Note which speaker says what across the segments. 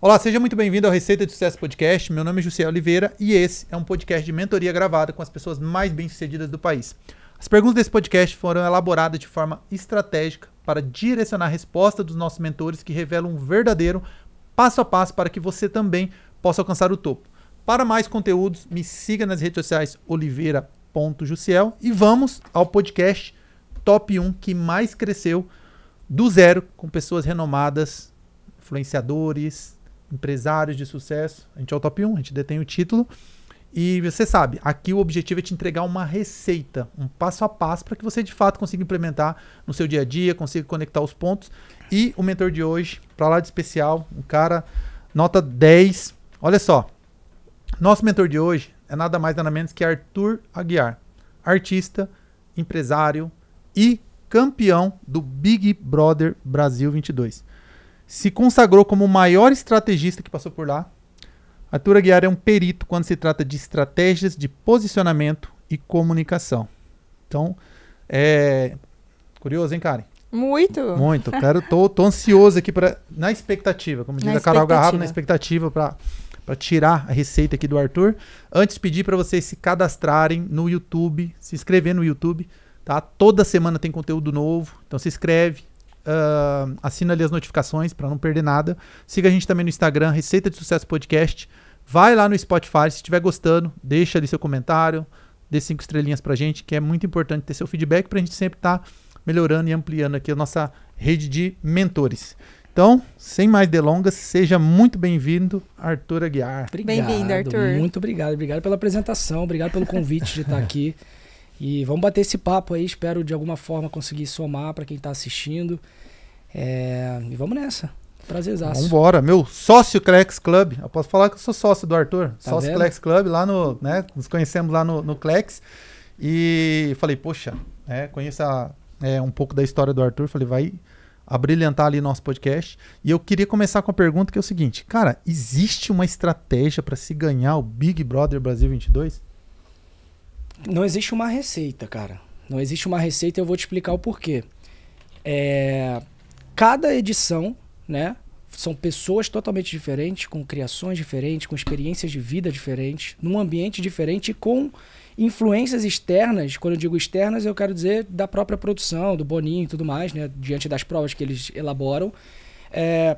Speaker 1: Olá, seja muito bem-vindo ao Receita de Sucesso Podcast. Meu nome é José Oliveira e esse é um podcast de mentoria gravada com as pessoas mais bem-sucedidas do país. As perguntas desse podcast foram elaboradas de forma estratégica para direcionar a resposta dos nossos mentores que revelam um verdadeiro passo a passo para que você também possa alcançar o topo. Para mais conteúdos, me siga nas redes sociais oliveira.juciel e vamos ao podcast top 1 que mais cresceu do zero com pessoas renomadas, influenciadores, empresários de sucesso. A gente é o top 1, a gente detém o título. E você sabe, aqui o objetivo é te entregar uma receita, um passo a passo para que você de fato consiga implementar no seu dia a dia, consiga conectar os pontos. E o mentor de hoje, para lá de especial, um cara nota 10. Olha só. Nosso mentor de hoje é nada mais nada menos que Arthur Aguiar, artista, empresário e campeão do Big Brother Brasil 22 se consagrou como o maior estrategista que passou por lá. Arthur Aguiar é um perito quando se trata de estratégias de posicionamento e comunicação. Então, é curioso, hein, Karen?
Speaker 2: Muito. Muito. Quero,
Speaker 1: tô, tô ansioso aqui para na expectativa, como diz na a Carol Garrafa, na expectativa para para tirar a receita aqui do Arthur. Antes pedir para vocês se cadastrarem no YouTube, se inscrever no YouTube, tá? Toda semana tem conteúdo novo. Então se inscreve, uh, assina ali as notificações para não perder nada. Siga a gente também no Instagram, Receita de Sucesso Podcast. Vai lá no Spotify, se estiver gostando, deixa ali seu comentário, dê cinco estrelinhas pra gente, que é muito importante ter seu feedback pra gente sempre estar tá melhorando e ampliando aqui a nossa rede de mentores. Então, sem mais delongas, seja muito
Speaker 3: bem-vindo, Arthur Aguiar. Bem-vindo, Arthur. Muito obrigado, obrigado pela apresentação, obrigado pelo convite de estar aqui. E vamos bater esse papo aí. Espero de alguma forma conseguir somar para quem está assistindo. É... E vamos nessa. Prazerzaço.
Speaker 1: embora, meu sócio Clex Club. Eu posso falar que eu sou sócio do Arthur. Tá sócio vendo? Clex Club, lá no. Né, nos conhecemos lá no, no Clex. E falei, poxa, é, é, um pouco da história do Arthur. Falei, vai abrilhantar ali nosso podcast. E eu queria começar com a pergunta que é o seguinte: Cara, existe uma estratégia para se ganhar o Big Brother Brasil 22?
Speaker 3: Não existe uma receita, cara. Não existe uma receita, eu vou te explicar o porquê. É, cada edição, né? São pessoas totalmente diferentes, com criações diferentes, com experiências de vida diferentes, num ambiente diferente e com influências externas. Quando eu digo externas, eu quero dizer da própria produção, do Boninho e tudo mais, né? Diante das provas que eles elaboram. É,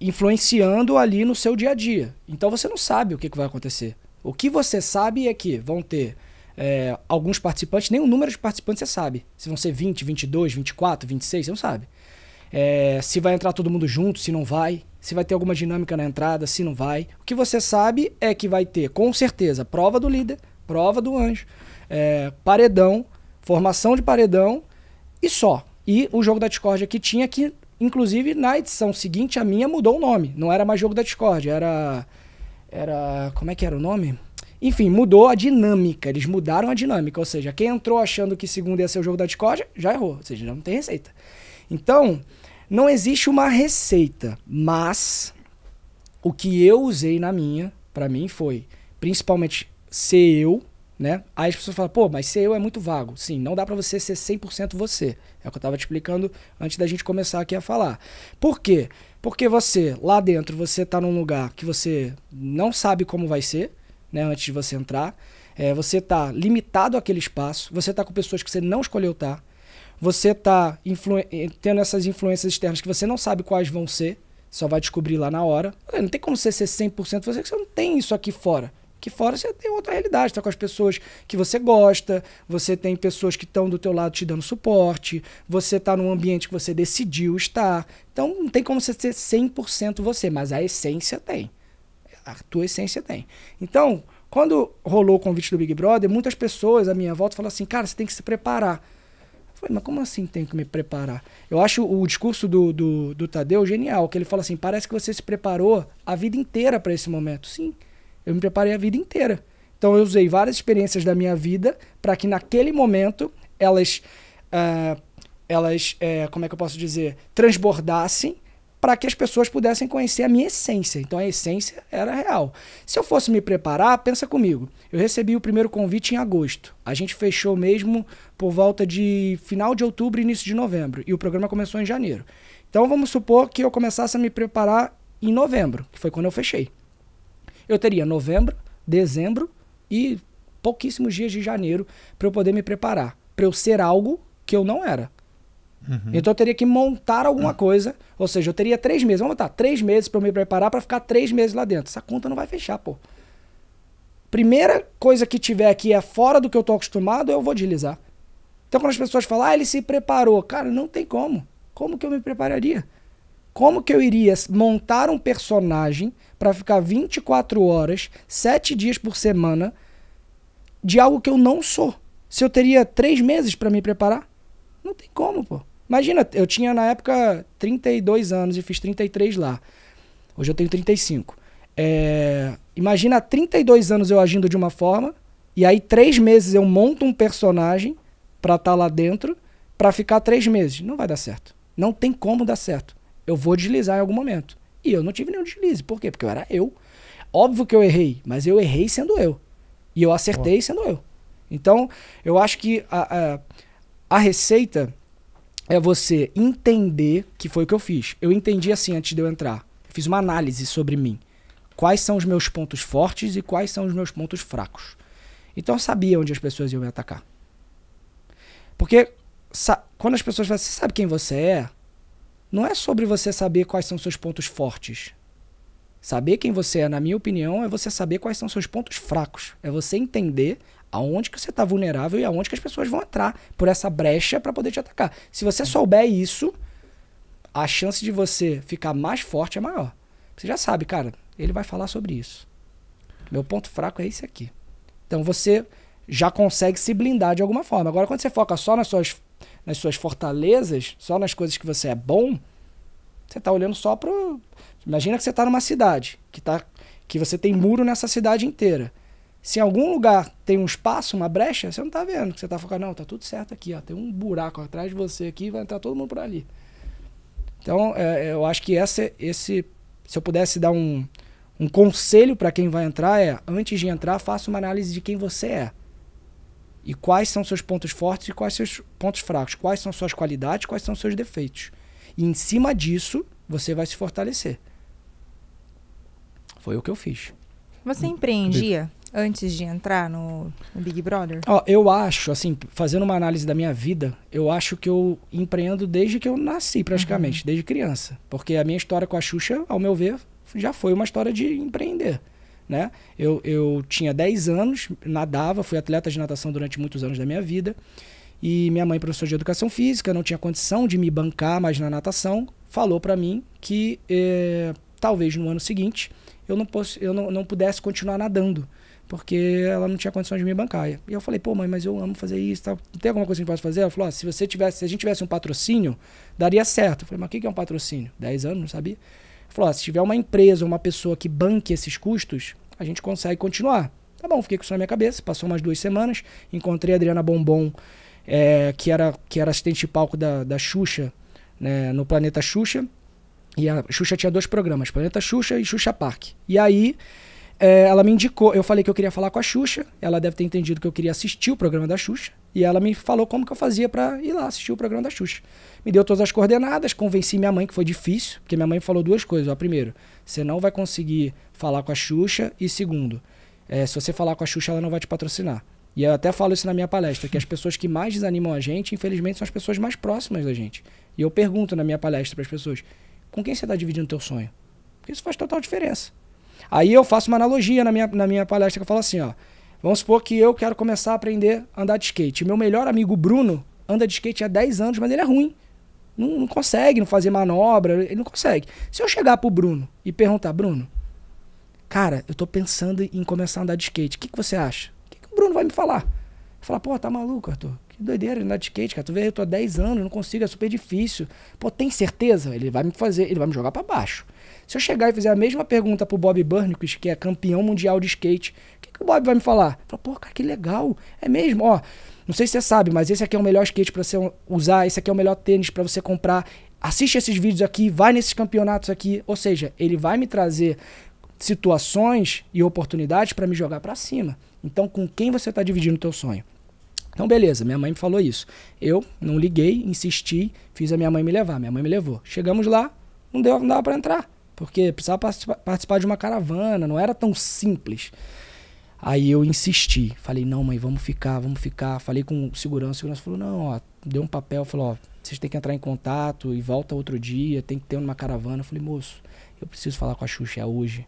Speaker 3: influenciando ali no seu dia a dia. Então você não sabe o que, que vai acontecer. O que você sabe é que vão ter é, alguns participantes, nem o número de participantes você sabe. Se vão ser 20, 22, 24, 26, você não sabe. É, se vai entrar todo mundo junto, se não vai. Se vai ter alguma dinâmica na entrada, se não vai. O que você sabe é que vai ter, com certeza, prova do líder, prova do anjo, é, paredão, formação de paredão e só. E o jogo da discórdia que tinha, que inclusive na edição seguinte a minha mudou o nome. Não era mais jogo da discórdia, era. Era. Como é que era o nome? Enfim, mudou a dinâmica. Eles mudaram a dinâmica. Ou seja, quem entrou achando que segundo ia ser o jogo da Discord, já errou. Ou seja, já não tem receita. Então, não existe uma receita. Mas o que eu usei na minha, para mim, foi principalmente ser eu, né? Aí as pessoas falam, pô, mas ser eu é muito vago. Sim, não dá para você ser 100% você. É o que eu tava te explicando antes da gente começar aqui a falar. Por quê? Porque você, lá dentro, você tá num lugar que você não sabe como vai ser né, antes de você entrar. É, você está limitado àquele espaço, você está com pessoas que você não escolheu estar, você está eh, tendo essas influências externas que você não sabe quais vão ser, só vai descobrir lá na hora. Não tem como você ser 100% você, que você não tem isso aqui fora. Aqui fora você tem outra realidade, está com as pessoas que você gosta, você tem pessoas que estão do teu lado te dando suporte, você está num ambiente que você decidiu estar. Então não tem como você ser 100% você, mas a essência tem a tua essência tem. Então, quando rolou o convite do Big Brother, muitas pessoas à minha volta falaram assim: cara, você tem que se preparar. Eu falei, mas como assim tem que me preparar? Eu acho o discurso do, do, do Tadeu genial, que ele fala assim: parece que você se preparou a vida inteira para esse momento. Sim, eu me preparei a vida inteira. Então eu usei várias experiências da minha vida para que naquele momento elas, uh, elas, uh, como é que eu posso dizer, transbordassem para que as pessoas pudessem conhecer a minha essência. Então a essência era real. Se eu fosse me preparar, pensa comigo. Eu recebi o primeiro convite em agosto. A gente fechou mesmo por volta de final de outubro e início de novembro. E o programa começou em janeiro. Então vamos supor que eu começasse a me preparar em novembro, que foi quando eu fechei. Eu teria novembro, dezembro e pouquíssimos dias de janeiro para eu poder me preparar, para eu ser algo que eu não era. Uhum. Então eu teria que montar alguma uhum. coisa, ou seja, eu teria três meses, vamos botar três meses para me preparar para ficar três meses lá dentro. Essa conta não vai fechar, pô. Primeira coisa que tiver que é fora do que eu tô acostumado, eu vou deslizar. Então quando as pessoas falam, ah, ele se preparou, cara, não tem como. Como que eu me prepararia? Como que eu iria montar um personagem para ficar 24 horas, 7 dias por semana, de algo que eu não sou? Se eu teria três meses para me preparar? Não tem como, pô. Imagina, eu tinha na época 32 anos e fiz 33 lá. Hoje eu tenho 35. É, imagina 32 anos eu agindo de uma forma, e aí três meses eu monto um personagem pra estar tá lá dentro, pra ficar três meses. Não vai dar certo. Não tem como dar certo. Eu vou deslizar em algum momento. E eu não tive nenhum deslize. Por quê? Porque eu era eu. Óbvio que eu errei, mas eu errei sendo eu. E eu acertei sendo eu. Então, eu acho que a, a, a receita é você entender que foi o que eu fiz. Eu entendi assim antes de eu entrar. fiz uma análise sobre mim. Quais são os meus pontos fortes e quais são os meus pontos fracos. Então eu sabia onde as pessoas iam me atacar. Porque quando as pessoas falam, você sabe quem você é? Não é sobre você saber quais são seus pontos fortes. Saber quem você é, na minha opinião, é você saber quais são seus pontos fracos. É você entender aonde que você está vulnerável e aonde que as pessoas vão entrar por essa brecha para poder te atacar. Se você souber isso, a chance de você ficar mais forte é maior. Você já sabe, cara, ele vai falar sobre isso. Meu ponto fraco é esse aqui. Então você já consegue se blindar de alguma forma. Agora, quando você foca só nas suas, nas suas fortalezas, só nas coisas que você é bom, você está olhando só para. Imagina que você está numa cidade, que, tá, que você tem muro nessa cidade inteira. Se em algum lugar tem um espaço, uma brecha, você não tá vendo. Que você tá focado, não, tá tudo certo aqui, ó. Tem um buraco atrás de você aqui, vai entrar todo mundo por ali. Então, é, é eu acho que essa, esse. Se eu pudesse dar um, um conselho para quem vai entrar, é antes de entrar, faça uma análise de quem você é. E quais são seus pontos fortes e quais seus pontos fracos. Quais são suas qualidades, quais são seus defeitos. E em cima disso, você vai se fortalecer. Foi o que eu fiz. Você empreendia?
Speaker 2: antes de entrar no, no Big Brother? Ó,
Speaker 3: eu acho, assim, fazendo uma análise da minha vida, eu acho que eu empreendo desde que eu nasci, praticamente, uhum. desde criança. Porque a minha história com a Xuxa, ao meu ver, já foi uma história de empreender. Né? Eu, eu tinha 10 anos, nadava, fui atleta de natação durante muitos anos da minha vida. E minha mãe, professora de educação física, não tinha condição de me bancar mais na natação, falou para mim que eh, talvez no ano seguinte eu não, posso, eu não, não pudesse continuar nadando porque ela não tinha condições de me bancar. E eu falei, pô, mãe, mas eu amo fazer isso, tá? tem alguma coisa que a gente possa fazer? Ela falou, ah, se você tivesse, se a gente tivesse um patrocínio, daria certo. Eu falei, mas o que é um patrocínio? 10 anos, não sabia? Ela falou, ah, se tiver uma empresa, uma pessoa que banque esses custos, a gente consegue continuar. Tá bom, fiquei com isso na minha cabeça, passou umas duas semanas, encontrei a Adriana Bombom, é, que, era, que era assistente de palco da, da Xuxa, né, no Planeta Xuxa, e a Xuxa tinha dois programas, Planeta Xuxa e Xuxa Park. E aí é, ela me indicou, eu falei que eu queria falar com a Xuxa, ela deve ter entendido que eu queria assistir o programa da Xuxa, e ela me falou como que eu fazia para ir lá assistir o programa da Xuxa. Me deu todas as coordenadas, convenci minha mãe, que foi difícil, porque minha mãe falou duas coisas. Ó, primeiro, você não vai conseguir falar com a Xuxa, e segundo, é, se você falar com a Xuxa, ela não vai te patrocinar. E eu até falo isso na minha palestra, que as pessoas que mais desanimam a gente, infelizmente, são as pessoas mais próximas da gente. E eu pergunto na minha palestra para as pessoas: com quem você está dividindo o teu sonho? Porque isso faz total diferença. Aí eu faço uma analogia na minha, na minha palestra que eu falo assim, ó. Vamos supor que eu quero começar a aprender a andar de skate. Meu melhor amigo Bruno anda de skate há 10 anos, mas ele é ruim. Não, não consegue não fazer manobra, ele não consegue. Se eu chegar pro Bruno e perguntar, Bruno, cara, eu tô pensando em começar a andar de skate, o que, que você acha? O que, que o Bruno vai me falar? Falar, pô, tá maluco, Arthur? Que doideira andar de skate, cara. Tu vê, eu tô há 10 anos, não consigo, é super difícil. Pô, tem certeza? Ele vai me fazer, ele vai me jogar para baixo. Se eu chegar e fizer a mesma pergunta pro Bob Burnquist que é campeão mundial de skate, o que, que o Bob vai me falar? Fala, pô, cara, que legal. É mesmo, ó. Não sei se você sabe, mas esse aqui é o melhor skate para você usar, esse aqui é o melhor tênis para você comprar. Assiste esses vídeos aqui, vai nesses campeonatos aqui. Ou seja, ele vai me trazer situações e oportunidades para me jogar para cima. Então, com quem você está dividindo o teu sonho? Então, beleza, minha mãe me falou isso. Eu não liguei, insisti, fiz a minha mãe me levar. Minha mãe me levou. Chegamos lá, não deu, não dava para entrar. Porque precisava participar de uma caravana, não era tão simples. Aí eu insisti, falei, não, mãe, vamos ficar, vamos ficar. Falei com segurança, segurança falou, não, ó, deu um papel, falou, ó, vocês têm que entrar em contato e volta outro dia, tem que ter uma caravana. Eu falei, moço, eu preciso falar com a Xuxa, é hoje.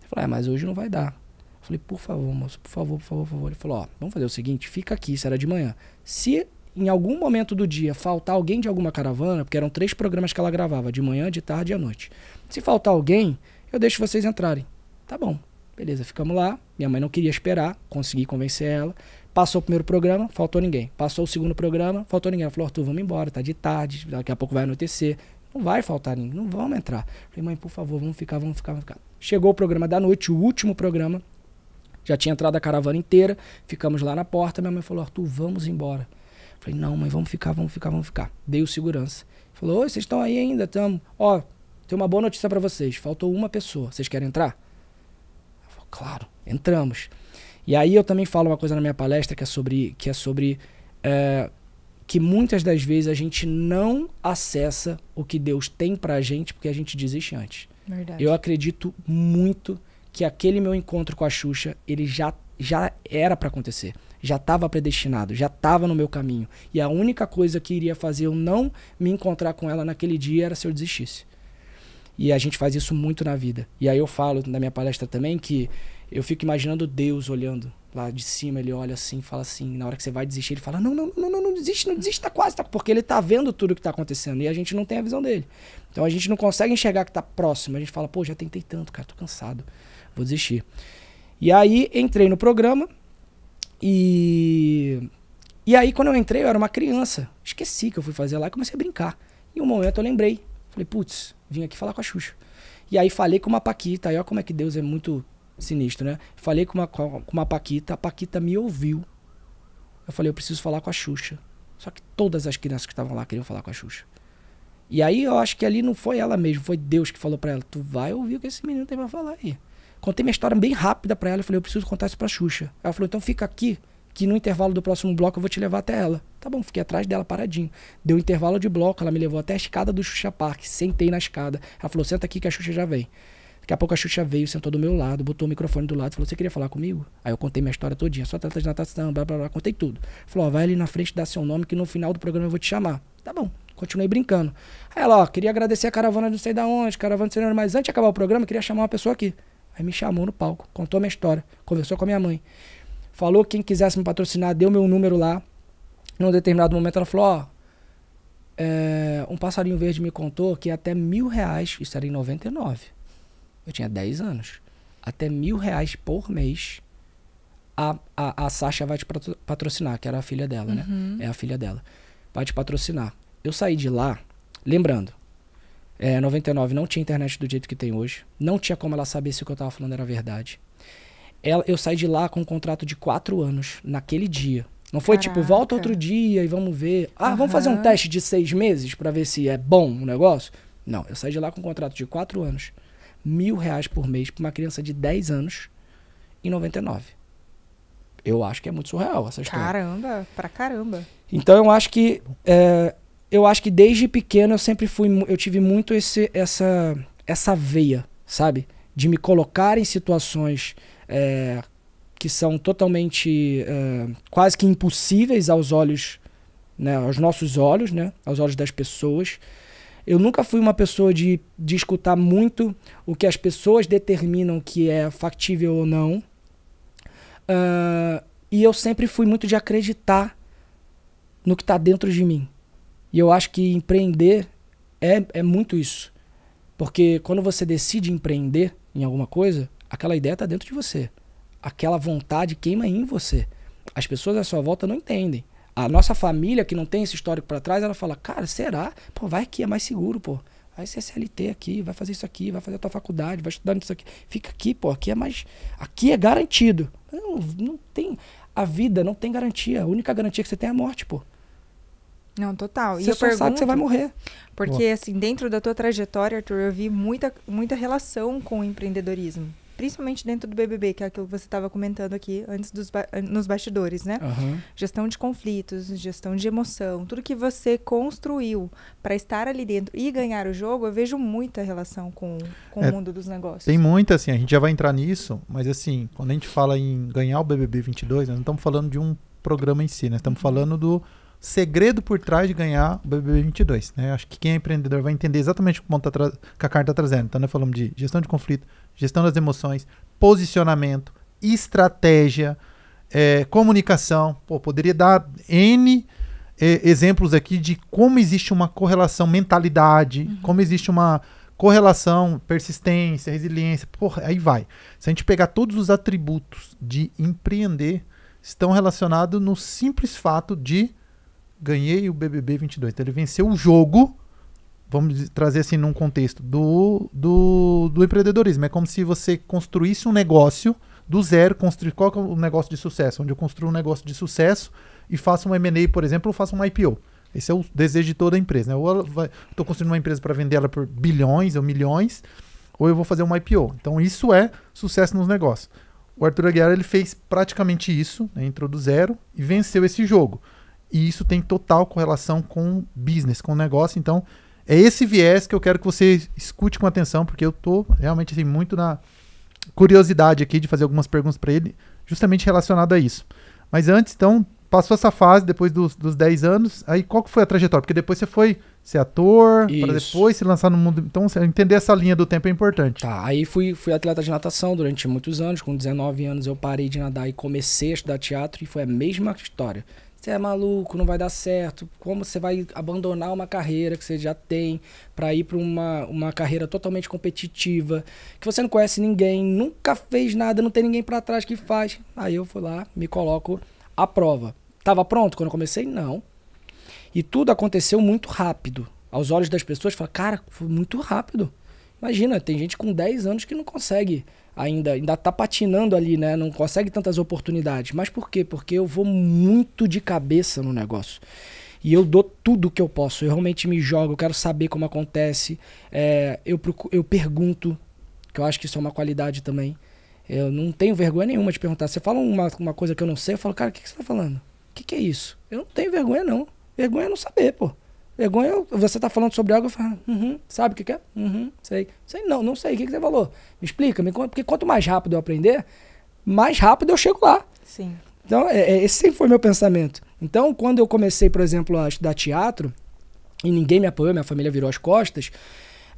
Speaker 3: Ele falou, é, mas hoje não vai dar. Eu falei, por favor, moço, por favor, por favor, por favor. Ele falou, ó, vamos fazer o seguinte, fica aqui, isso era de manhã. Se em algum momento do dia faltar alguém de alguma caravana, porque eram três programas que ela gravava, de manhã, de tarde e à noite. Se faltar alguém, eu deixo vocês entrarem. Tá bom. Beleza, ficamos lá. Minha mãe não queria esperar, consegui convencer ela. Passou o primeiro programa, faltou ninguém. Passou o segundo programa, faltou ninguém. Ela falou, Arthur, vamos embora, tá de tarde, daqui a pouco vai anoitecer. Não vai faltar ninguém, não vamos entrar. Falei, mãe, por favor, vamos ficar, vamos ficar, vamos ficar. Chegou o programa da noite, o último programa. Já tinha entrado a caravana inteira, ficamos lá na porta. Minha mãe falou, Arthur, vamos embora. Falei, não, mãe, vamos ficar, vamos ficar, vamos ficar. Dei o segurança. Falou, oi, vocês estão aí ainda? estamos Ó, tem uma boa notícia para vocês. Faltou uma pessoa. Vocês querem entrar? Falei, claro, entramos. E aí eu também falo uma coisa na minha palestra que é sobre. Que é sobre é, que muitas das vezes a gente não acessa o que Deus tem pra gente porque a gente desiste antes. Verdade. Eu acredito muito que aquele meu encontro com a Xuxa, ele já, já era para acontecer já estava predestinado, já estava no meu caminho. E a única coisa que iria fazer eu não me encontrar com ela naquele dia era se eu desistisse. E a gente faz isso muito na vida. E aí eu falo na minha palestra também que eu fico imaginando Deus olhando lá de cima, ele olha assim, fala assim, na hora que você vai desistir, ele fala: "Não, não, não, não, não desiste, não desiste, tá quase, tá, porque ele tá vendo tudo que tá acontecendo e a gente não tem a visão dele. Então a gente não consegue enxergar que tá próximo, a gente fala: "Pô, já tentei tanto, cara, tô cansado. Vou desistir". E aí entrei no programa e. E aí, quando eu entrei, eu era uma criança. Esqueci que eu fui fazer lá e comecei a brincar. E um momento eu lembrei. Falei, putz, vim aqui falar com a Xuxa. E aí falei com uma Paquita, aí olha como é que Deus é muito sinistro, né? Falei com uma, com uma Paquita, a Paquita me ouviu. Eu falei, eu preciso falar com a Xuxa. Só que todas as crianças que estavam lá queriam falar com a Xuxa. E aí eu acho que ali não foi ela mesmo, foi Deus que falou para ela: tu vai ouvir o que esse menino tem pra falar aí. Contei minha história bem rápida para ela. Eu falei, eu preciso contar isso pra Xuxa. Ela falou, então fica aqui, que no intervalo do próximo bloco eu vou te levar até ela. Tá bom, fiquei atrás dela paradinho. Deu intervalo de bloco, ela me levou até a escada do Xuxa Park. Sentei na escada. Ela falou, senta aqui que a Xuxa já vem. Daqui a pouco a Xuxa veio, sentou do meu lado, botou o microfone do lado, falou: Você queria falar comigo? Aí eu contei minha história todinha, só trata de natação, blá blá blá, contei tudo. Falou: vai ali na frente, dá seu nome, que no final do programa eu vou te chamar. Tá bom, continuei brincando. Aí ela: Ó, queria agradecer a caravana não sei da onde, caravana de mas antes de acabar o programa, queria chamar uma pessoa aqui. Aí me chamou no palco, contou minha história, conversou com a minha mãe. Falou que quem quisesse me patrocinar, deu meu número lá. Num determinado momento ela falou, ó, é, um passarinho verde me contou que até mil reais, isso era em 99, eu tinha 10 anos, até mil reais por mês a, a, a Sasha vai te patrocinar, que era a filha dela, né? uhum. né? É a filha dela. Vai te patrocinar. Eu saí de lá, lembrando, é, 99 não tinha internet do jeito que tem hoje. Não tinha como ela saber se o que eu estava falando era verdade. Ela, eu saí de lá com um contrato de quatro anos naquele dia. Não foi tipo, Caraca. tipo, volta outro dia e vamos ver. Ah, uhum. vamos fazer um teste de seis meses para ver se é bom o negócio? Não, eu saí de lá com um contrato de quatro anos, mil reais por mês para uma criança de 10 anos e 99. Eu acho que é muito surreal essa história.
Speaker 2: Caramba, pra caramba.
Speaker 3: Então eu acho que é, eu acho que desde pequeno eu sempre fui. Eu tive muito esse, essa, essa veia, sabe? De me colocar em situações é, que são totalmente. É, quase que impossíveis aos olhos. Né, aos nossos olhos, né? Aos olhos das pessoas. Eu nunca fui uma pessoa de, de escutar muito o que as pessoas determinam que é factível ou não. Uh, e eu sempre fui muito de acreditar no que está dentro de mim. E eu acho que empreender é, é muito isso. Porque quando você decide empreender em alguma coisa, aquela ideia está dentro de você. Aquela vontade queima em você. As pessoas à sua volta não entendem. A nossa família, que não tem esse histórico para trás, ela fala: Cara, será? Pô, vai aqui, é mais seguro, pô. Vai ser CLT aqui, vai fazer isso aqui, vai fazer a tua faculdade, vai estudar nisso aqui. Fica aqui, pô, aqui é mais. Aqui é garantido. Não, não tem. A vida não tem garantia. A única garantia que você tem é a morte, pô.
Speaker 2: Não, total. Você e eu só pergunto, sabe que você vai morrer. Porque, Boa. assim, dentro da tua trajetória, Arthur, eu vi muita, muita relação com o empreendedorismo. Principalmente dentro do BBB, que é aquilo que você estava comentando aqui antes dos ba nos bastidores, né? Uhum. Gestão de conflitos, gestão de emoção, tudo que você construiu para estar ali dentro e ganhar o jogo, eu vejo muita relação com, com é, o mundo dos negócios. Tem muita,
Speaker 1: assim, a gente já vai entrar nisso, mas, assim, quando a gente fala em ganhar o BBB 22, nós não estamos falando de um programa em si, nós estamos uhum. falando do segredo por trás de ganhar o BBB 22. Né? Acho que quem é empreendedor vai entender exatamente o que, que a carta está trazendo. Então, nós falamos de gestão de conflito, gestão das emoções, posicionamento, estratégia, é, comunicação. Pô, poderia dar N é, exemplos aqui de como existe uma correlação mentalidade, uhum. como existe uma correlação, persistência, resiliência. Porra, aí vai. Se a gente pegar todos os atributos de empreender, estão relacionados no simples fato de ganhei o BBB 22. Então ele venceu o jogo, vamos trazer assim num contexto, do, do, do empreendedorismo. É como se você construísse um negócio do zero, construir qual é o negócio de sucesso? Onde eu construo um negócio de sucesso e faço um M&A, por exemplo, ou faço um IPO. Esse é o desejo de toda a empresa. Né? Ou estou construindo uma empresa para vender ela por bilhões ou milhões, ou eu vou fazer um IPO. Então isso é sucesso nos negócios. O Arthur Aguiar ele fez praticamente isso, né? entrou do zero e venceu esse jogo. E isso tem total correlação com business, com negócio. Então, é esse viés que eu quero que você escute com atenção, porque eu estou realmente assim, muito na curiosidade aqui de fazer algumas perguntas para ele, justamente relacionado a isso. Mas antes, então, passou essa fase depois dos, dos 10 anos, aí qual que foi a trajetória? Porque depois você foi ser ator, para depois se lançar no mundo. Então, entender essa linha do tempo é importante. Tá,
Speaker 3: aí fui, fui atleta de natação durante muitos anos. Com 19 anos eu parei de nadar e comecei a estudar teatro e foi a mesma história. Você é maluco, não vai dar certo. Como você vai abandonar uma carreira que você já tem para ir para uma, uma carreira totalmente competitiva, que você não conhece ninguém, nunca fez nada, não tem ninguém para trás que faz. Aí eu fui lá, me coloco à prova. Tava pronto quando eu comecei? Não. E tudo aconteceu muito rápido. Aos olhos das pessoas, fala, cara, foi muito rápido. Imagina, tem gente com 10 anos que não consegue ainda ainda tá patinando ali, né? Não consegue tantas oportunidades. Mas por quê? Porque eu vou muito de cabeça no negócio. E eu dou tudo que eu posso. Eu realmente me jogo, eu quero saber como acontece. É, eu, procuro, eu pergunto, que eu acho que isso é uma qualidade também. Eu não tenho vergonha nenhuma de perguntar. Você fala uma, uma coisa que eu não sei, eu falo, cara, o que, que você tá falando? O que, que é isso? Eu não tenho vergonha, não. Vergonha é não saber, pô. Vergonha, você tá falando sobre algo, eu falo, uhum, sabe o que, que é? Uhum, sei. Sei não, não sei. O que, que você falou? Me explica, me conta. Porque quanto mais rápido eu aprender, mais rápido eu chego lá. Sim. Então, é, é esse sempre foi meu pensamento. Então, quando eu comecei, por exemplo, a estudar teatro, e ninguém me apoiou, minha família virou as costas,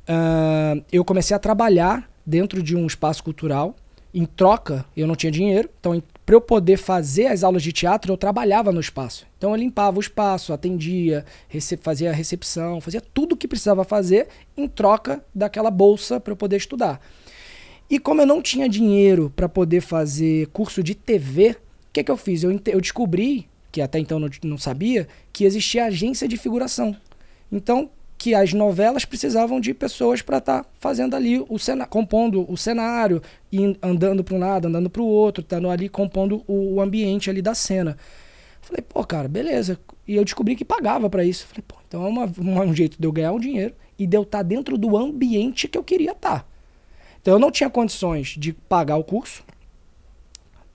Speaker 3: uh, eu comecei a trabalhar dentro de um espaço cultural. Em troca, eu não tinha dinheiro, então em para eu poder fazer as aulas de teatro, eu trabalhava no espaço. Então eu limpava o espaço, atendia, fazia a recepção, fazia tudo o que precisava fazer em troca daquela bolsa para eu poder estudar. E como eu não tinha dinheiro para poder fazer curso de TV, o que, que eu fiz? Eu, eu descobri, que até então não, não sabia, que existia agência de figuração. Então, que as novelas precisavam de pessoas para estar tá fazendo ali o cenário, compondo o cenário, andando para um lado, andando para o outro, estando ali compondo o, o, ambiente ali da cena. Falei, pô, cara, beleza. E eu descobri que pagava para isso. Falei, pô, então é uma, uma, um jeito de eu ganhar um dinheiro e de eu estar tá dentro do ambiente que eu queria estar. Tá. Então eu não tinha condições de pagar o curso,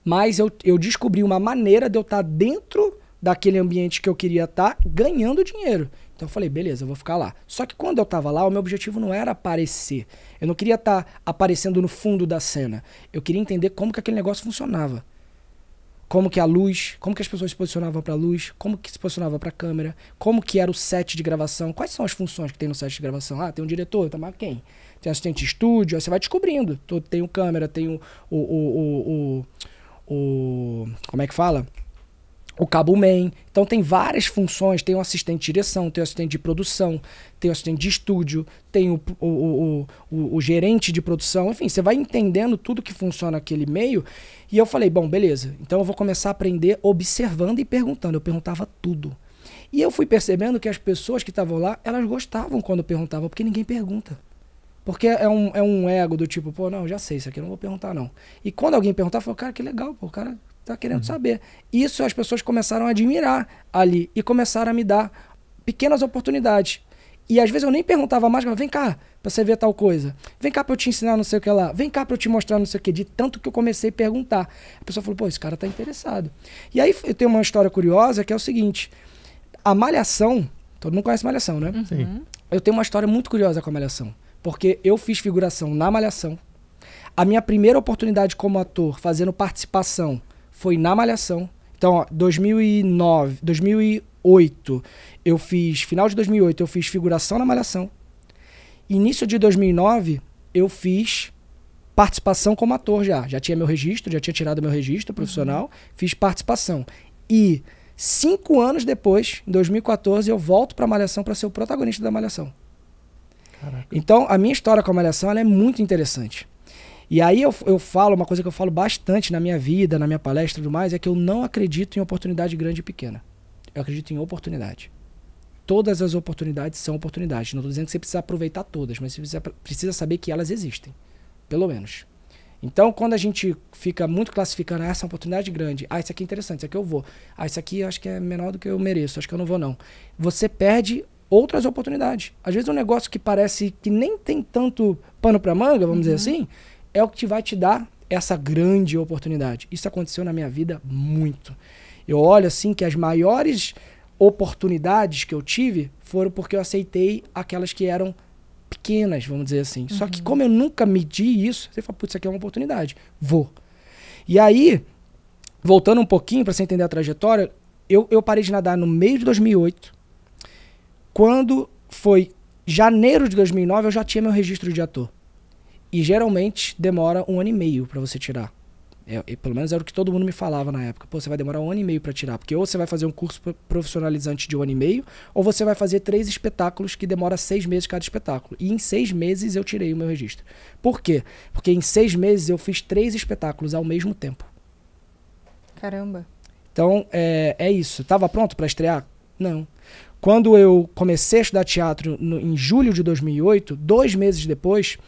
Speaker 3: mas eu, eu descobri uma maneira de eu estar tá dentro daquele ambiente que eu queria estar tá ganhando dinheiro então eu falei, beleza, eu vou ficar lá. Só que quando eu tava lá, o meu objetivo não era aparecer. Eu não queria estar tá aparecendo no fundo da cena. Eu queria entender como que aquele negócio funcionava. Como que a luz, como que as pessoas se posicionavam para luz, como que se posicionava para câmera, como que era o set de gravação, quais são as funções que tem no set de gravação? Ah, tem um diretor, tá mas quem? Tem assistente de estúdio, aí você vai descobrindo. Tem o câmera, tem o, o, o, o como é que fala? o cabo main. Então tem várias funções, tem um assistente de direção, tem um assistente de produção, tem um assistente de estúdio, tem o, o, o, o, gerente de produção, enfim, você vai entendendo tudo que funciona aquele meio. E eu falei, bom, beleza, então eu vou começar a aprender observando e perguntando. Eu perguntava tudo. E eu fui percebendo que as pessoas que estavam lá, elas gostavam quando eu perguntava, porque ninguém pergunta. Porque é um, é um ego do tipo, pô, não, já sei isso aqui, não vou perguntar não. E quando alguém perguntar, eu cara, que legal, pô, o cara está querendo uhum. saber. Isso as pessoas começaram a admirar ali e começaram a me dar pequenas oportunidades. E às vezes eu nem perguntava mais, vem cá para você ver tal coisa. Vem cá para eu te ensinar não sei o que lá. Vem cá para eu te mostrar não sei o que. De tanto que eu comecei a perguntar. A pessoa falou, pô, esse cara tá interessado. E aí eu tenho uma história curiosa que é o seguinte. A Malhação, todo mundo conhece Malhação, né? Uhum. Eu tenho uma história muito curiosa com a Malhação. Porque eu fiz figuração na Malhação. A minha primeira oportunidade como ator, fazendo participação foi na Malhação. Então, ó, 2009, 2008, eu fiz, final de 2008, eu fiz figuração na Malhação. Início de 2009, eu fiz participação como ator já. Já tinha meu registro, já tinha tirado meu registro profissional, uhum. fiz participação. E cinco anos depois, em 2014, eu volto para Malhação para ser o protagonista da Malhação. Caraca. Então, a minha história com a Malhação é muito interessante. E aí eu, eu falo, uma coisa que eu falo bastante na minha vida, na minha palestra e tudo mais, é que eu não acredito em oportunidade grande e pequena. Eu acredito em oportunidade. Todas as oportunidades são oportunidades. Não estou dizendo que você precisa aproveitar todas, mas você precisa, saber que elas existem. Pelo menos. Então, quando a gente fica muito classificando ah, essa é oportunidade grande, ah, isso aqui é interessante, isso aqui eu vou, ah, isso aqui acho que é menor do que eu mereço, acho que eu não vou não. Você perde outras oportunidades. Às vezes um negócio que parece que nem tem tanto pano para manga, vamos uhum. dizer assim, é o que te vai te dar essa grande oportunidade. Isso aconteceu na minha vida muito. Eu olho assim que as maiores oportunidades que eu tive foram porque eu aceitei aquelas que eram pequenas, vamos dizer assim. Uhum. Só que uhum. como eu nunca medi isso, você fala, putz, isso aqui é uma oportunidade. Vou. E aí, voltando um pouquinho para você entender a trajetória, eu, eu parei de nadar no meio de 2008. Quando foi janeiro de 2009, eu já tinha meu registro de ator. E geralmente demora um ano e meio para você tirar. É, pelo menos era o que todo mundo me falava na época. Pô, você vai demorar um ano e meio para tirar. Porque ou você vai fazer um curso profissionalizante de um ano e meio, ou você vai fazer três espetáculos que demora seis meses cada espetáculo. E em seis meses eu tirei o meu registro. Por quê? Porque em seis meses eu fiz três espetáculos ao mesmo tempo. Caramba. Então, é, é isso. Tava pronto para estrear? Não. Quando eu comecei a estudar teatro no, em julho de 2008, dois meses depois,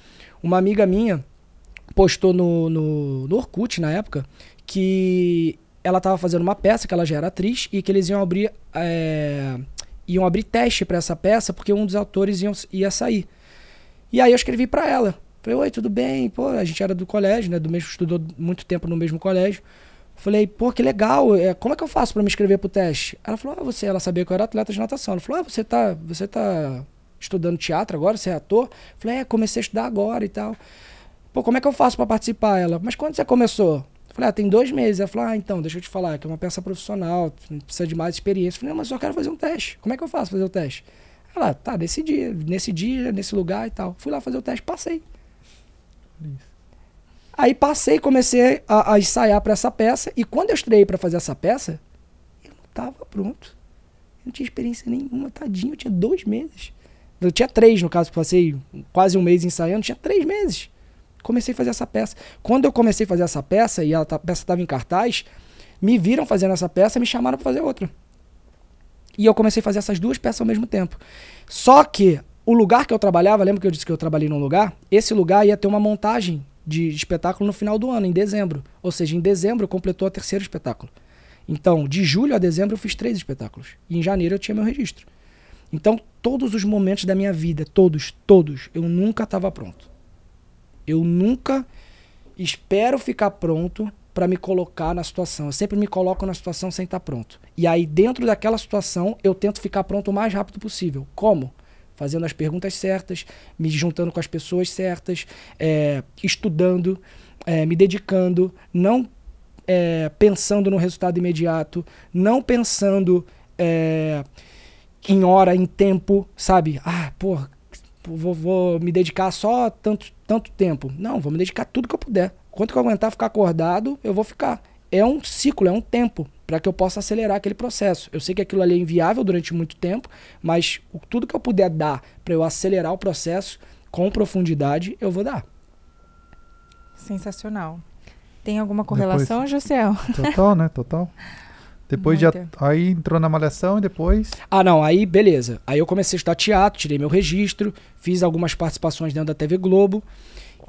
Speaker 3: uma amiga minha postou no, no, no Orkut, na época, que ela estava fazendo uma peça, que ela já era atriz, e que eles iam abrir, é, iam abrir teste para essa peça, porque um dos atores iam, ia sair. E aí eu escrevi para ela. Falei, oi, tudo bem? Pô, a gente era do colégio, né? Do mesmo, estudou muito tempo no mesmo colégio. Falei, pô, que legal, é, como é que eu faço para me inscrever pro teste? Ela falou, ah, você, ela sabia que eu era atleta de natação. Ela falou, ah, você tá, você tá estudando teatro agora, você é ator? Falei, é, comecei a estudar agora e tal. Pô, como é que eu faço para participar? Ela, mas quando você começou? Falei, ah, tem dois meses. Ela falou, ah, então, deixa eu te falar, que é uma peça profissional, precisa de mais experiência. Falei, não, mas eu só quero fazer um teste. Como é que eu faço fazer o teste? Ela, tá, nesse dia, nesse dia, nesse lugar e tal. Fui lá fazer o teste, passei. Isso. Aí passei, comecei a, a ensaiar para essa peça. E quando eu estrei para fazer essa peça, eu não tava pronto. Eu não tinha experiência nenhuma, tadinho, eu tinha dois meses. Eu tinha três, no caso, que passei quase um mês ensaiando, tinha três meses. Comecei a fazer essa peça. Quando eu comecei a fazer essa peça, e a peça estava em cartaz, me viram fazendo essa peça e me chamaram para fazer outra. E eu comecei a fazer essas duas peças ao mesmo tempo. Só que o lugar que eu trabalhava, lembra que eu disse que eu trabalhei num lugar? Esse lugar ia ter uma montagem de espetáculo no final do ano, em dezembro. Ou seja, em dezembro completou o terceiro espetáculo. Então, de julho a dezembro eu fiz três espetáculos. E em janeiro eu tinha meu registro. Então, todos os momentos da minha vida, todos, todos, eu nunca estava pronto. Eu nunca espero ficar pronto para me colocar na situação. Eu sempre me coloco na situação sem estar tá pronto. E aí, dentro daquela situação, eu tento ficar pronto o mais rápido possível. Como? Fazendo as perguntas certas, me juntando com as pessoas certas, é, estudando, é, me dedicando, não é, pensando no resultado imediato, não pensando é, em hora, em tempo, sabe? Ah, pô, vou, vou me dedicar só tanto, tanto tempo. Não, vou me dedicar tudo que eu puder. Quanto que eu aguentar ficar acordado, eu vou ficar. É um ciclo, é um tempo para que eu possa acelerar aquele processo. Eu sei que aquilo ali é inviável durante muito tempo, mas o, tudo que eu puder dar para eu acelerar o processo com profundidade, eu vou dar.
Speaker 2: Sensacional. Tem alguma correlação, Depois, José? Total, né?
Speaker 1: Total.
Speaker 3: Depois de, aí entrou na malhação e depois. Ah, não, aí beleza. Aí eu comecei a estudar teatro, tirei meu registro, fiz algumas participações dentro da TV Globo.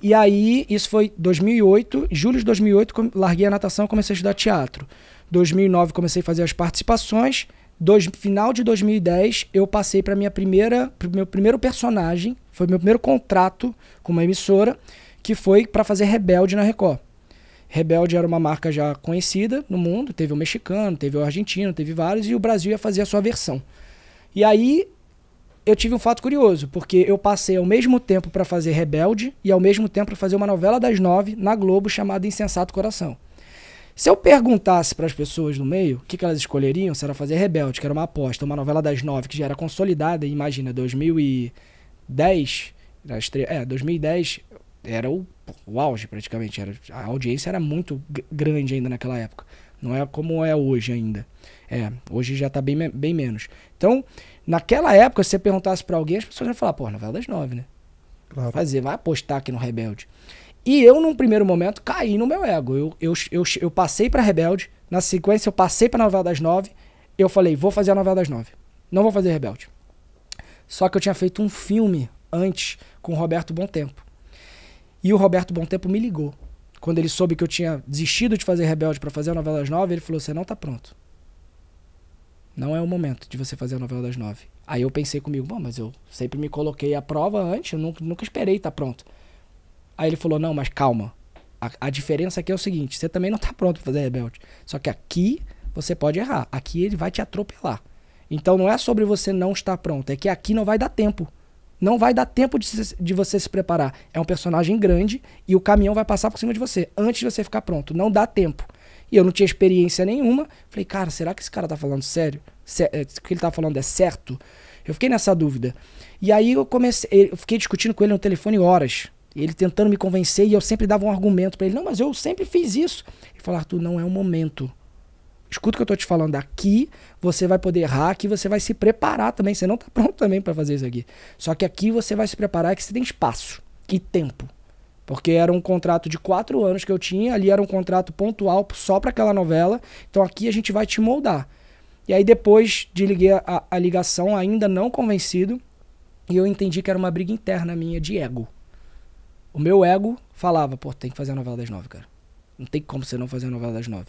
Speaker 3: E aí, isso foi 2008, julho de 2008, larguei a natação, comecei a estudar teatro. 2009 comecei a fazer as participações. Dois, final de 2010, eu passei para minha primeira, meu primeiro personagem, foi meu primeiro contrato com uma emissora, que foi para fazer Rebelde na Record. Rebelde era uma marca já conhecida no mundo, teve o mexicano, teve o argentino, teve vários, e o Brasil ia fazer a sua versão. E aí eu tive um fato curioso, porque eu passei ao mesmo tempo para fazer Rebelde e ao mesmo tempo para fazer uma novela das nove na Globo chamada Insensato Coração. Se eu perguntasse para as pessoas no meio o que, que, elas escolheriam, se era fazer Rebelde, que era uma aposta, uma novela das nove que já era consolidada, imagina, 2010, é, 2010 era o pô, o auge praticamente. Era, a audiência era muito grande ainda naquela época. Não é como é hoje ainda. É, hoje já tá bem, bem menos. Então, naquela época, se você perguntasse para alguém, as pessoas iam falar, pô, novela das nove, né? Claro. Fazer, vai apostar aqui no Rebelde. E eu, num primeiro momento, caí no meu ego. Eu, eu, eu, eu passei para Rebelde, na sequência eu passei pra novela das nove, eu falei, vou fazer a novela das nove. Não vou fazer Rebelde. Só que eu tinha feito um filme antes com Roberto Bom Tempo. E o Roberto Bom Tempo me ligou. Quando ele soube que eu tinha desistido de fazer Rebelde para fazer a novela das nove, ele falou: Você não tá pronto. Não é o momento de você fazer a novela das nove. Aí eu pensei comigo: Bom, mas eu sempre me coloquei à prova antes, eu nunca, nunca esperei estar tá pronto. Aí ele falou: Não, mas calma. A, a diferença aqui é o seguinte: você também não tá pronto para fazer Rebelde. Só que aqui você pode errar. Aqui ele vai te atropelar. Então não é sobre você não estar pronto, é que aqui não vai dar tempo. Não vai dar tempo de, se, de, você se preparar. É um personagem grande e o caminhão vai passar por cima de você antes de você ficar pronto. Não dá tempo. E eu não tinha experiência nenhuma. Falei, cara, será que esse cara tá falando sério? Eh, se, é, o que ele tá falando é certo? Eu fiquei nessa dúvida. E aí eu comecei, eh, eu fiquei discutindo com ele no telefone horas. Ele tentando me convencer e eu sempre dava um argumento para ele. Não, mas eu sempre fiz isso. Ele falou, Arthur, não é o momento. Escuta o que eu tô te falando aqui, você vai poder errar, aqui você vai se preparar também. Você não tá pronto também para fazer isso aqui. Só que aqui você vai se preparar é que você tem espaço e tempo. Porque era um contrato de quatro anos que eu tinha, ali era um contrato pontual só para aquela novela. Então aqui a gente vai te moldar. E aí depois de a, a ligação, ainda não convencido, e eu entendi que era uma briga interna minha de ego. O meu ego falava, pô, tem que fazer a novela das nove, cara. Não tem como você não fazer a novela das nove.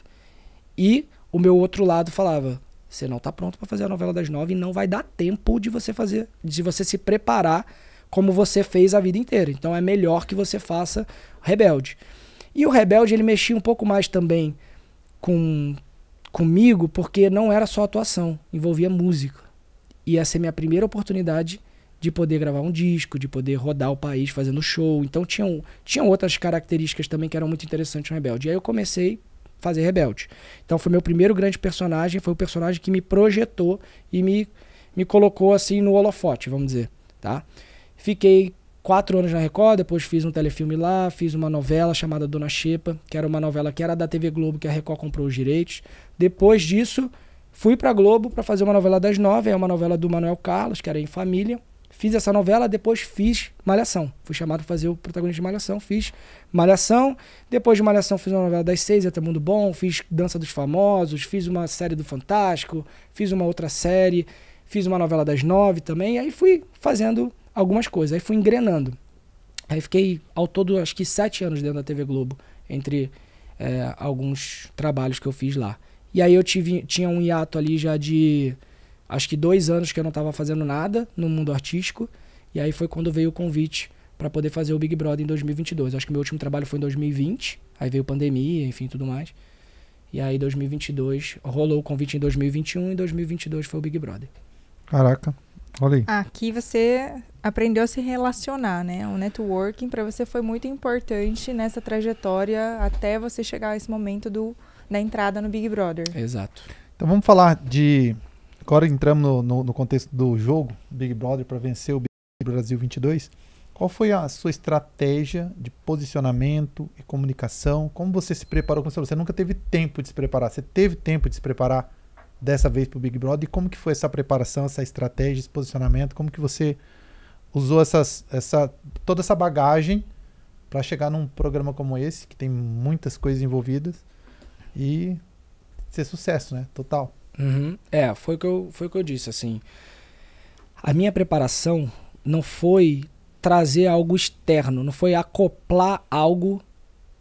Speaker 3: E o meu outro lado falava: você não está pronto para fazer a novela das nove e não vai dar tempo de você fazer, de você se preparar como você fez a vida inteira. Então é melhor que você faça Rebelde. E o Rebelde ele mexia um pouco mais também com comigo, porque não era só atuação, envolvia música. E ser é minha primeira oportunidade de poder gravar um disco, de poder rodar o país fazendo show. Então tinham, tinham outras características também que eram muito interessantes no Rebelde. E aí eu comecei fazer Rebelde. Então foi meu primeiro grande personagem, foi o personagem que me projetou e me, me colocou assim no holofote, vamos dizer, tá? Fiquei quatro anos na Record, depois fiz um telefilme lá, fiz uma novela chamada Dona Xepa, que era uma novela que era da TV Globo, que a Record comprou os direitos. Depois disso, fui pra Globo para fazer uma novela das nove, é uma novela do Manuel Carlos, que era em família, Fiz essa novela, depois fiz Malhação. Fui chamado para fazer o protagonista de Malhação, fiz Malhação. Depois de Malhação, fiz uma novela das seis, Até Mundo Bom, fiz Dança dos Famosos, fiz uma série do Fantástico, fiz uma outra série, fiz uma novela das nove também. Aí fui fazendo algumas coisas, aí fui engrenando. Aí fiquei ao todo, acho que sete anos dentro da TV Globo, entre é, alguns trabalhos que eu fiz lá. E aí eu tive, tinha um hiato ali já de acho que dois anos que eu não estava fazendo nada no mundo artístico. E aí foi quando veio o convite para poder fazer o Big Brother em 2022. Acho que meu último trabalho foi em 2020, aí veio pandemia, enfim, tudo mais. E aí 2022 rolou o convite em 2021 e 2022 foi o Big Brother.
Speaker 1: Caraca. Olha aí.
Speaker 2: Aqui você aprendeu a se relacionar, né? O networking para você foi muito importante nessa trajetória até você chegar a esse momento do, da entrada no Big Brother.
Speaker 3: Exato.
Speaker 1: Então vamos falar de Agora entramos no, no, no contexto do jogo Big Brother para vencer o Big Brasil 22. Qual foi a sua estratégia de posicionamento e comunicação? Como você se preparou? Como você nunca teve tempo de se preparar. Você teve tempo de se preparar dessa vez para o Big Brother? E como que foi essa preparação, essa estratégia, esse posicionamento? Como que você usou essas, essa, toda essa bagagem para chegar num programa como esse, que tem muitas coisas envolvidas, e ser sucesso, né? Total.
Speaker 2: Uhum.
Speaker 3: É, foi o que eu, foi o que eu disse, assim. A minha preparação não foi trazer algo externo, não foi acoplar algo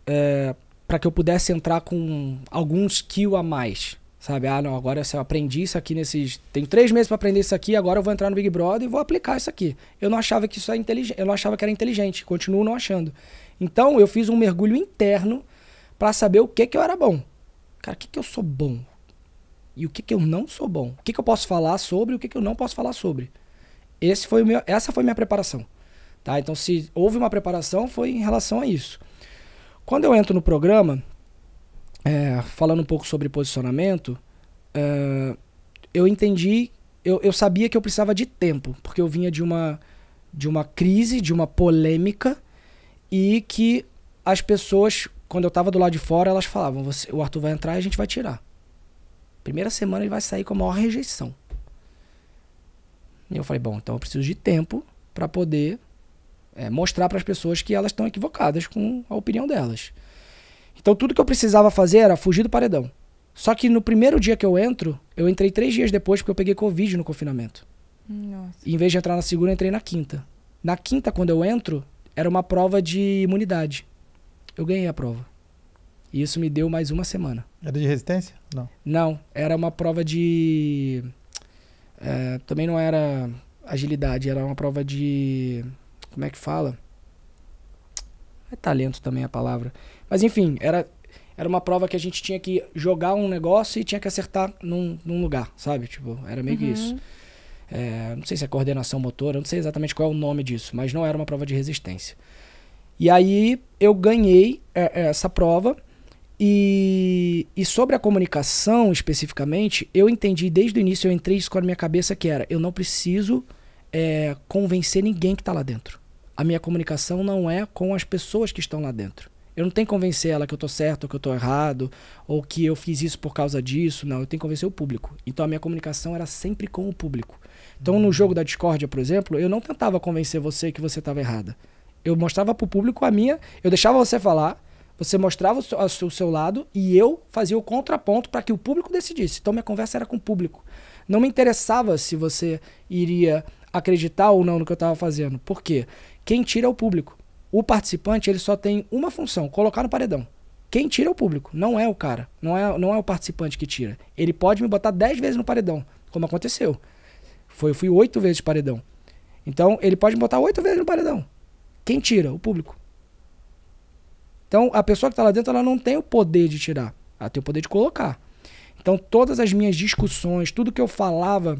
Speaker 3: é, para que eu pudesse entrar com alguns kills a mais. Sabe, ah, não, agora eu aprendi isso aqui nesses. Tenho três meses para aprender isso aqui, agora eu vou entrar no Big Brother e vou aplicar isso aqui. Eu não achava que isso era é inteligente, eu não achava que era inteligente, continuo não achando. Então eu fiz um mergulho interno para saber o que, que eu era bom. Cara, o que, que eu sou bom? e o que, que eu não sou bom. O que, que eu posso falar sobre e o que, que eu não posso falar sobre. Esse foi meu, essa foi minha preparação. Tá? Então, se houve uma preparação, foi em relação a isso. Quando eu entro no programa, é, falando um pouco sobre posicionamento, é, eu entendi, eu, eu sabia que eu precisava de tempo, porque eu vinha de uma, de uma crise, de uma polêmica, e que as pessoas, quando eu estava do lado de fora, elas falavam: o Arthur vai entrar e a gente vai tirar. Primeira semana ele vai sair com a maior rejeição. E eu falei, bom, então eu preciso de tempo para poder é, mostrar para as pessoas que elas estão equivocadas com a opinião delas. Então tudo que eu precisava fazer era fugir do paredão. Só que no primeiro dia que eu entro, eu entrei três dias depois porque eu peguei Covid no confinamento. Nossa. E em vez de entrar na segunda, eu entrei na quinta. Na quinta, quando eu entro, era uma prova de imunidade. Eu ganhei a prova. E isso me deu mais uma semana. Era de resistência? Não. Não, era uma prova de. É, também não era agilidade, era uma prova de. Como é que fala? É talento também a palavra. Mas enfim, era, era uma prova que a gente tinha que jogar um negócio e tinha que acertar num, num lugar, sabe? Tipo, era meio uhum. que isso. É, não sei se é coordenação motora, não sei exatamente qual é o nome disso, mas não era uma prova de resistência. E aí eu ganhei é, é, essa prova e, e, sobre a comunicação especificamente, eu entendi desde o início, eu entrei isso com a minha cabeça que era, eu não preciso é, convencer ninguém que está lá dentro. A minha comunicação não é com as pessoas que estão lá dentro. Eu não tenho que convencer ela que eu estou certo, ou que eu estou errado, ou que eu fiz isso por causa disso. Não, eu tenho que convencer o público. Então a minha comunicação era sempre com o público. Então uhum. no jogo da discórdia, por exemplo, eu não tentava convencer você que você estava errada. Eu mostrava para o público a minha, eu deixava você falar, você mostrava o seu, o seu lado e eu fazia o contraponto para que o público decidisse. Então minha conversa era com o público. Não me interessava se você iria acreditar ou não no que eu estava fazendo. Por quê? Quem tira é o público. O participante ele só tem uma função: colocar no paredão. Quem tira é o público, não é o cara, não é, não é o participante que tira. Ele pode me botar 10 vezes no paredão, como aconteceu. Foi, eu fui oito vezes paredão. Então, ele pode me botar oito vezes no paredão. Quem tira? O público. Então, a pessoa que está lá dentro, ela não tem o poder de tirar, ela tem o poder de colocar. Então, todas as minhas discussões, tudo que eu falava,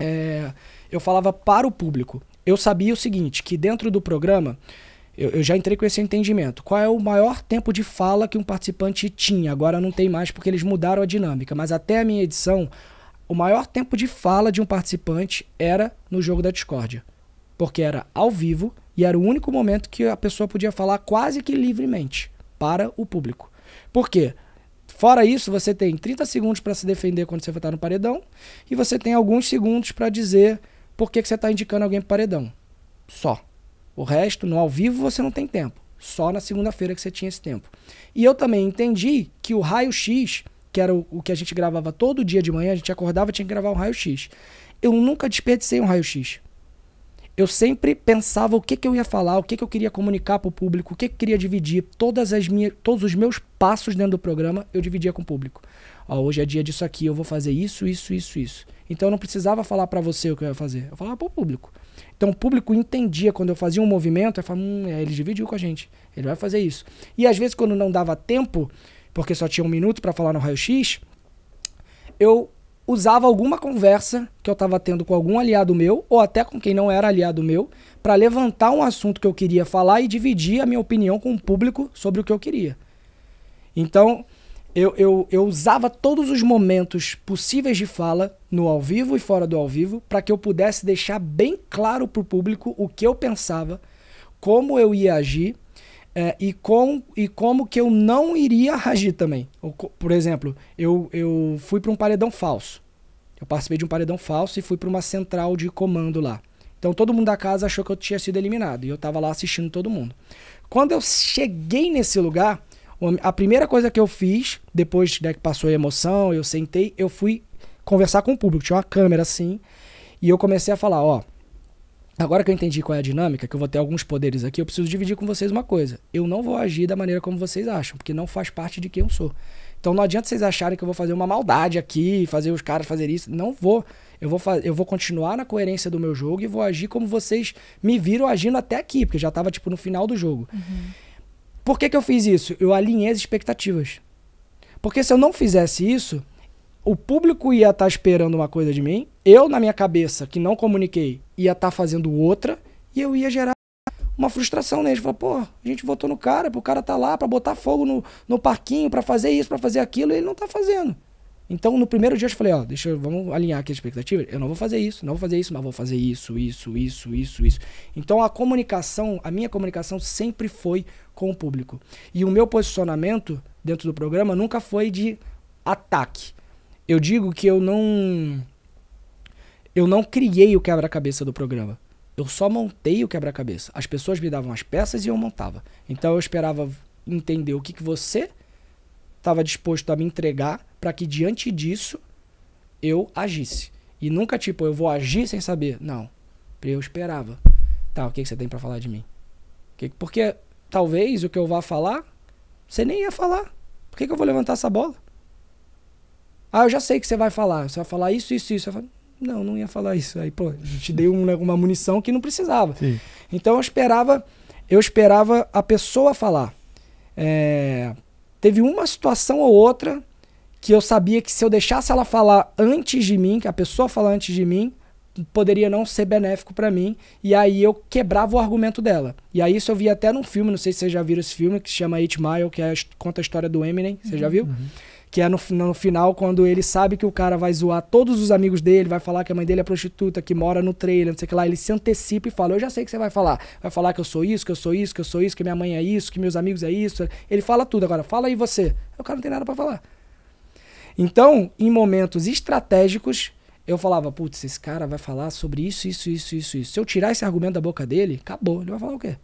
Speaker 3: é, eu falava para o público. Eu sabia o seguinte, que dentro do programa, eu, eu, já entrei com esse entendimento. Qual é o maior tempo de fala que um participante tinha? Agora não tem mais porque eles mudaram a dinâmica, mas até a minha edição, o maior tempo de fala de um participante era no jogo da discórdia. Porque era ao vivo, e era o único momento que a pessoa podia falar quase que livremente para o público. Por quê? Fora isso, você tem 30 segundos para se defender quando você votar tá no paredão e você tem alguns segundos para dizer por que, que você está indicando alguém para paredão. Só. O resto, no ao vivo, você não tem tempo. Só na segunda-feira que você tinha esse tempo. E eu também entendi que o raio-x, que era o, o, que a gente gravava todo dia de manhã, a gente acordava tinha que gravar um raio-x. Eu nunca desperdicei um raio-x eu sempre pensava o que, que eu ia falar, o que, que eu queria comunicar para o público, o que, que eu queria dividir. Todas as minhas, todos os meus passos dentro do programa eu dividia com o público. Ó, hoje é dia disso aqui, eu vou fazer isso, isso, isso, isso. Então eu não precisava falar para você o que eu ia fazer, eu falava para o público. Então o público entendia quando eu fazia um movimento, eu falava, hum, é, ele dividiu com a gente, ele vai fazer isso. E às vezes quando não dava tempo, porque só tinha um minuto para falar no raio-x, eu usava alguma conversa que eu estava tendo com algum aliado meu, ou até com quem não era aliado meu, para levantar um assunto que eu queria falar e dividir a minha opinião com o público sobre o que eu queria. Então, eu, eu, eu usava todos os momentos possíveis de fala, no ao vivo e fora do ao vivo, para que eu pudesse deixar bem claro para o público o que eu pensava, como eu ia agir é, e, com, e como que eu não iria agir também. Por exemplo, eu, eu fui para um paredão falso. Eu participei de um paredão falso e fui para uma central de comando lá. Então todo mundo da casa achou que eu tinha sido eliminado e eu estava lá assistindo todo mundo. Quando eu cheguei nesse lugar, a primeira coisa que eu fiz, depois né, que passou a emoção, eu sentei, eu fui conversar com o público. Tinha uma câmera assim e eu comecei a falar: ó, Agora que eu entendi qual é a dinâmica, que eu vou ter alguns poderes aqui, eu preciso dividir com vocês uma coisa. Eu não vou agir da maneira como vocês acham, porque não faz parte de quem eu sou. Então não adianta vocês acharem que eu vou fazer uma maldade aqui, fazer os caras fazer isso. Não vou. Eu vou, eu vou continuar na coerência do meu jogo e vou agir como vocês me viram agindo até aqui, porque já tava tipo no final do jogo. Uhum. Por que, que eu fiz isso? Eu alinhei as expectativas. Porque se eu não fizesse isso, o público ia estar tá esperando uma coisa de mim, eu, na minha cabeça, que não comuniquei, ia estar tá fazendo outra, e eu ia gerar uma frustração neles. Falar, pô, a gente votou no cara, o cara tá lá para botar fogo no, no parquinho, para fazer isso, para fazer aquilo, e ele não tá fazendo. Então, no primeiro dia eu falei, ó, deixa, vamos alinhar aqui a expectativa. Eu não vou fazer isso, não vou fazer isso, mas vou fazer isso, isso, isso, isso, isso. Então, a comunicação, a minha comunicação sempre foi com o público. E o meu posicionamento dentro do programa nunca foi de ataque. Eu digo que eu não. Eu não criei o quebra-cabeça do programa. Eu só montei o quebra-cabeça. As pessoas me davam as peças e eu montava. Então eu esperava entender o que, que você estava disposto a me entregar para que diante disso eu agisse. E nunca tipo, eu vou agir sem saber. Não. Eu esperava. Tá, o que, que você tem para falar de mim? Porque talvez o que eu vá falar, você nem ia falar. Por que, que eu vou levantar essa bola? Ah, eu já sei o que você vai falar. Você vai falar isso, isso, isso. Eu falo, não, não ia falar isso. Aí, pô, te dei uma, né, uma munição que não precisava. Sim. Então eu esperava, eu esperava a pessoa falar. É, teve uma situação ou outra que eu sabia que se eu deixasse ela falar antes de mim, que a pessoa falar antes de mim, poderia não ser benéfico para mim. E aí eu quebrava o argumento dela. E aí isso eu vi até num filme, não sei se vocês já viram esse filme, que se chama Eight Mile, que é, conta a história do Eminem. Você uhum, já viu? Uhum que é no, no, final quando ele sabe que o cara vai zoar todos os amigos dele, vai falar que a mãe dele é prostituta, que mora no trailer, não sei o que lá, ele se antecipa e fala: "Eu já sei que você vai falar. Vai falar que eu sou isso, que eu sou isso, que eu sou isso, que minha mãe é isso, que meus amigos é isso". Ele fala tudo agora. Fala aí você. O cara não tem nada para falar. Então, em momentos estratégicos, eu falava: "Putz, esse cara vai falar sobre isso, isso, isso, isso, isso". Se eu tirar esse argumento da boca dele, acabou. Ele vai falar o quê?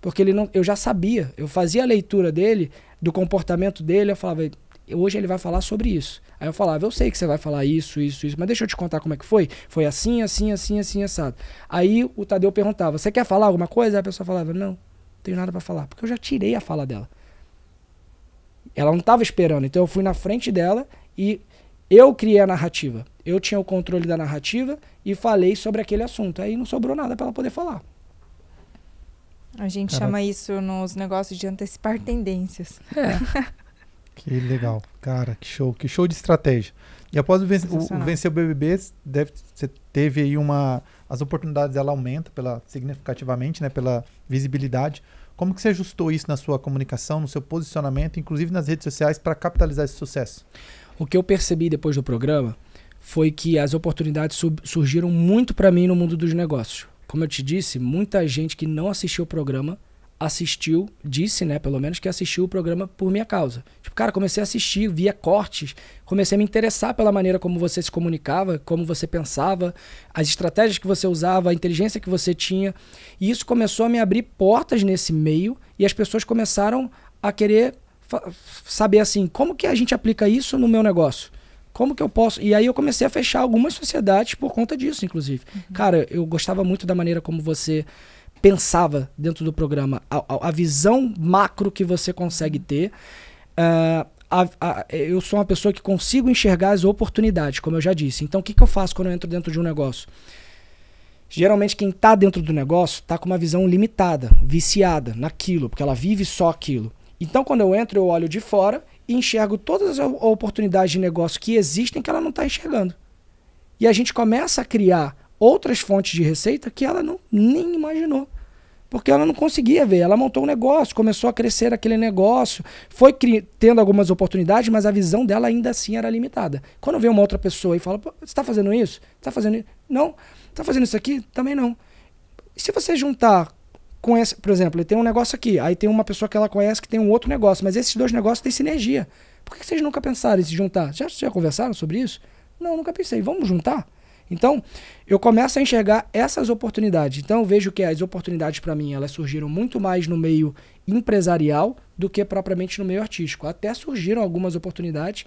Speaker 3: Porque ele não, eu já sabia, eu fazia a leitura dele, do comportamento dele, eu falava, hoje ele vai falar sobre isso. Aí eu falava, eu sei que você vai falar isso, isso, isso, mas deixa eu te contar como é que foi. Foi assim, assim, assim, assim, assado. Aí o Tadeu perguntava, você quer falar alguma coisa? Aí a pessoa falava, não, não tenho nada para falar, porque eu já tirei a fala dela. Ela não estava esperando, então eu fui na frente dela e eu criei a narrativa. Eu tinha o controle da narrativa e falei sobre aquele assunto. Aí não sobrou nada para ela poder falar.
Speaker 2: A gente Caraca. chama isso nos negócios de antecipar tendências. É.
Speaker 1: Que legal. Cara, que show. Que show de estratégia. E após o, vencer o, vencer o BBB, deve, você teve aí uma... As oportunidades, ela aumenta pela, significativamente, né? Pela visibilidade. Como que você ajustou isso na sua comunicação, no seu posicionamento,
Speaker 3: inclusive nas redes sociais, para capitalizar esse sucesso? O que eu percebi depois do programa foi que as oportunidades surgiram muito para mim no mundo dos negócios. Como eu te disse, muita gente que não assistiu o programa assistiu, disse, né, pelo menos, que assistiu o programa por minha causa. Tipo, cara, comecei a assistir, via cortes, comecei a me interessar pela maneira como você se comunicava, como você pensava, as estratégias que você usava, a inteligência que você tinha. E isso começou a me abrir portas nesse meio e as pessoas começaram a querer saber assim, como que a gente aplica isso no meu negócio? Como que eu posso? E aí eu comecei a fechar algumas sociedades por conta disso, inclusive. Uhum. Cara, eu gostava muito da maneira como você pensava dentro do programa, a, a visão macro que você consegue ter. Uh, a, a, eu sou uma pessoa que consigo enxergar as oportunidades, como eu já disse. Então, o que, que eu faço quando eu entro dentro de um negócio? Geralmente, quem está dentro do negócio está com uma visão limitada, viciada naquilo, porque ela vive só aquilo. Então, quando eu entro, eu olho de fora e enxergo todas as oportunidades de negócio que existem que ela não está enxergando. E a gente começa a criar outras fontes de receita que ela não, nem imaginou. Porque ela não conseguia ver. Ela montou um negócio, começou a crescer aquele negócio, foi tendo algumas oportunidades, mas a visão dela ainda assim era limitada. Quando vê uma outra pessoa e fala: você está fazendo isso? Está fazendo isso? Não. Está fazendo isso aqui? Também não. E se você juntar com esse, por exemplo, ele tem um negócio aqui, aí tem uma pessoa que ela conhece que tem um outro negócio, mas esses dois negócios têm sinergia. Por que vocês nunca pensaram em se juntar? Já, já conversaram sobre isso? Não, nunca pensei. Vamos juntar? Então, eu começo a enxergar essas oportunidades. Então, eu vejo que as oportunidades para mim, elas surgiram muito mais no meio empresarial do que propriamente no meio artístico. Até surgiram algumas oportunidades,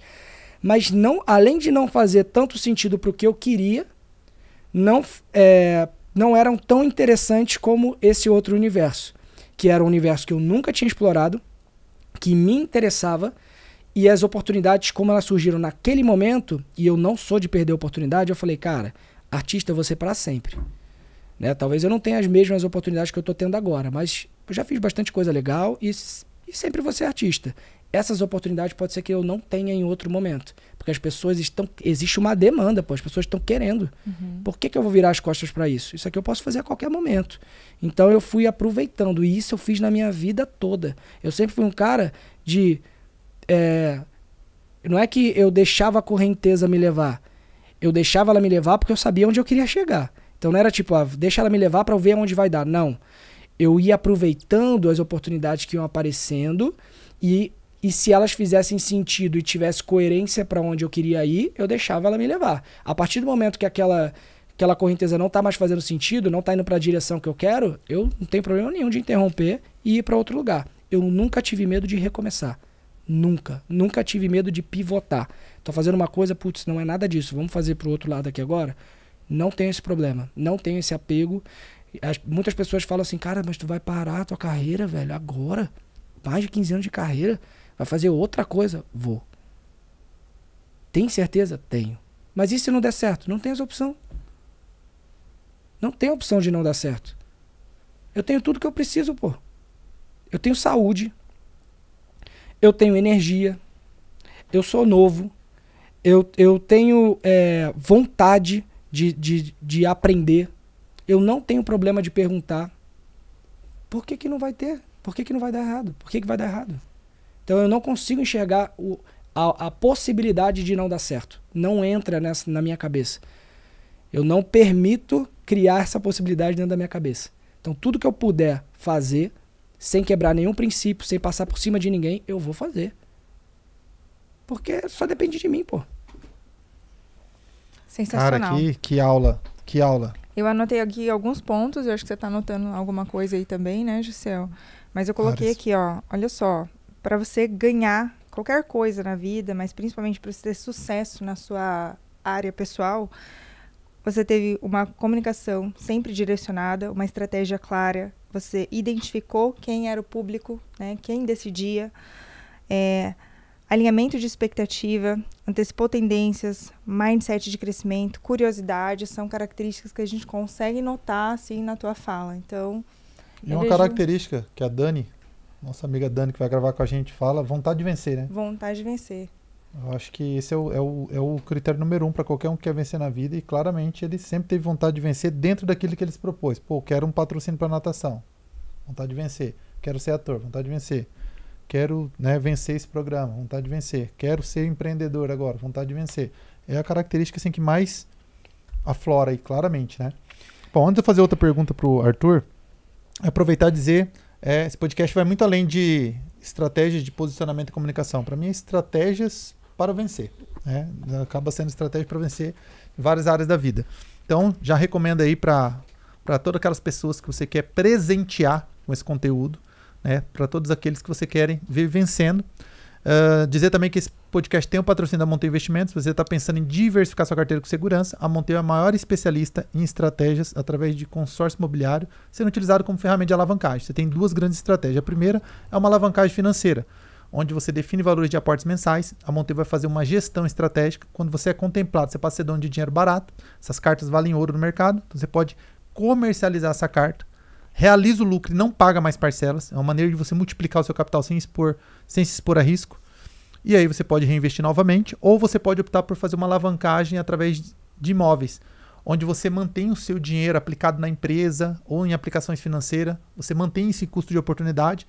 Speaker 3: mas não, além de não fazer tanto sentido para o que eu queria, não, é, não eram tão interessantes como esse outro universo, que era um universo que eu nunca tinha explorado, que me interessava e as oportunidades, como elas surgiram naquele momento, e eu não sou de perder oportunidade, eu falei, cara, artista você é para sempre. Né? Talvez eu não tenha as mesmas oportunidades que eu estou tendo agora, mas eu já fiz bastante coisa legal e, e sempre você ser artista. Essas oportunidades pode ser que eu não tenha em outro momento, porque as pessoas estão. Existe uma demanda, pô, as pessoas estão querendo. Uhum. Por que, que eu vou virar as costas para isso? Isso aqui eu posso fazer a qualquer momento. Então eu fui aproveitando, e isso eu fiz na minha vida toda. Eu sempre fui um cara de é, não é que eu deixava a correnteza me levar. Eu deixava ela me levar porque eu sabia onde eu queria chegar. Então não era tipo, ah, deixa ela me levar para eu ver onde vai dar. Não. Eu ia aproveitando as oportunidades que iam aparecendo e, e se elas fizessem sentido e tivesse coerência para onde eu queria ir, eu deixava ela me levar. A partir do momento que aquela aquela correnteza não tá mais fazendo sentido, não tá indo para a direção que eu quero, eu não tenho problema nenhum de interromper e ir para outro lugar. Eu nunca tive medo de recomeçar. Nunca. Nunca tive medo de pivotar. Tô fazendo uma coisa, putz, não é nada disso. Vamos fazer pro outro lado aqui agora? Não tenho esse problema. Não tenho esse apego. As, muitas pessoas falam assim, cara, mas tu vai parar a tua carreira, velho, agora? Mais de 15 anos de carreira? Vai fazer outra coisa? Vou. Tem certeza? Tenho. Mas e se não der certo? Não tem essa opção. Não tem opção de não dar certo. Eu tenho tudo que eu preciso, pô. Eu tenho saúde, eu tenho energia, eu sou novo, eu, eu tenho é, vontade de, de, de aprender, eu não tenho problema de perguntar. Por que, que não vai ter? Por que, que não vai dar errado? Por que, que vai dar errado? Então eu não consigo enxergar o, a, a, possibilidade de não dar certo. Não entra nessa, na minha cabeça. Eu não permito criar essa possibilidade dentro da minha cabeça. Então tudo que eu puder fazer sem quebrar nenhum princípio, sem passar por cima de ninguém, eu vou fazer.
Speaker 2: Porque só depende de mim, pô. Sensacional. Cara, que,
Speaker 1: que aula. Que aula.
Speaker 2: Eu anotei aqui alguns pontos, eu acho que você está anotando alguma coisa aí também, né, Gisel? Mas eu coloquei aqui, ó, olha só, para você ganhar qualquer coisa na vida, mas principalmente para você ter sucesso na sua área pessoal, você teve uma comunicação sempre direcionada, uma estratégia clara, você identificou quem era o público, né, quem decidia, é, alinhamento de expectativa, antecipou tendências, mindset de crescimento, curiosidade, são características que a gente consegue notar assim na tua fala. Então, e uma vejo...
Speaker 1: característica que a Dani, nossa amiga Dani que vai gravar com a gente, fala, vontade de vencer, né?
Speaker 2: Vontade de vencer.
Speaker 1: Eu acho que esse é o, é o, é o critério número um para qualquer um que quer vencer na vida. E claramente ele sempre teve vontade de vencer dentro daquilo que ele se propôs. Pô, quero um patrocínio para natação. Vontade de vencer. Quero ser ator. Vontade de vencer. Quero né, vencer esse programa. Vontade de vencer. Quero ser empreendedor agora. Vontade de vencer. É a característica assim, que mais aflora aí, claramente, né? Bom, antes de fazer outra pergunta para o Arthur, aproveitar e dizer: é, esse podcast vai muito além de estratégias de posicionamento e comunicação. Para mim, estratégias para vencer. Né? Acaba sendo estratégia para vencer em várias áreas da vida. Então, já recomendo aí para todas aquelas pessoas que você quer presentear com esse conteúdo, né? para todos aqueles que você querem ver vencendo. Uh, dizer também que esse podcast tem o patrocínio da Monteio Investimentos. Você está pensando em diversificar sua carteira com segurança. A Monteio é a maior especialista em estratégias através de consórcio imobiliário, sendo utilizado como ferramenta de alavancagem. Você tem duas grandes estratégias. A primeira é uma alavancagem financeira onde você define valores de aportes mensais. A Monteiro vai fazer uma gestão estratégica. Quando você é contemplado, você passa a ser dono de dinheiro barato. Essas cartas valem ouro no mercado. Então você pode comercializar essa carta. Realiza o lucro e não paga mais parcelas. É uma maneira de você multiplicar o seu capital sem, expor, sem se expor a risco. E aí você pode reinvestir novamente. Ou você pode optar por fazer uma alavancagem através de imóveis onde você mantém o seu dinheiro aplicado na empresa ou em aplicações financeiras, você mantém esse custo de oportunidade,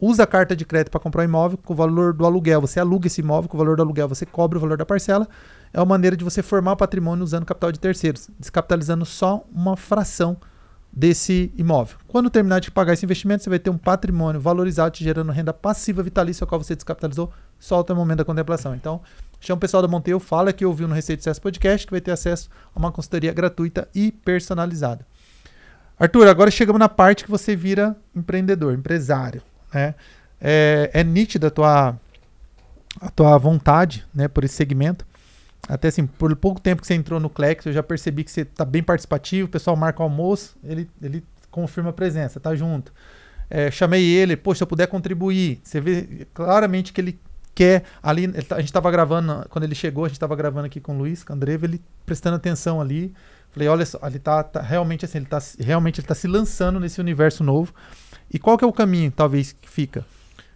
Speaker 1: usa a carta de crédito para comprar um imóvel com o valor do aluguel. Você aluga esse imóvel com o valor do aluguel, você cobra o valor da parcela. É uma maneira de você formar patrimônio usando capital de terceiros, descapitalizando só uma fração desse imóvel. Quando terminar de pagar esse investimento, você vai ter um patrimônio valorizado te gerando renda passiva vitalícia, a qual você descapitalizou só até o momento da contemplação. Então, chama o pessoal da Monteiro fala que ouviu no Receita de Sucesso Podcast, que vai ter acesso a uma consultoria gratuita e personalizada. Arthur, agora chegamos na parte que você vira empreendedor, empresário né? É, é nítida a tua, a tua vontade, né, por esse segmento. Até assim, por pouco tempo que você entrou no Clex, eu já percebi que você tá bem participativo, o pessoal marca o almoço, ele, ele confirma a presença, tá junto. É, chamei ele, poxa, se eu puder contribuir. Você vê claramente que ele quer. Ali, tá, a gente estava gravando, quando ele chegou, a gente estava gravando aqui com o Luiz Candreva, ele prestando atenção ali. Falei, olha só, ele tá, tá realmente assim, ele tá, realmente ele tá se lançando nesse universo novo. E qual que é o caminho, talvez, que fica?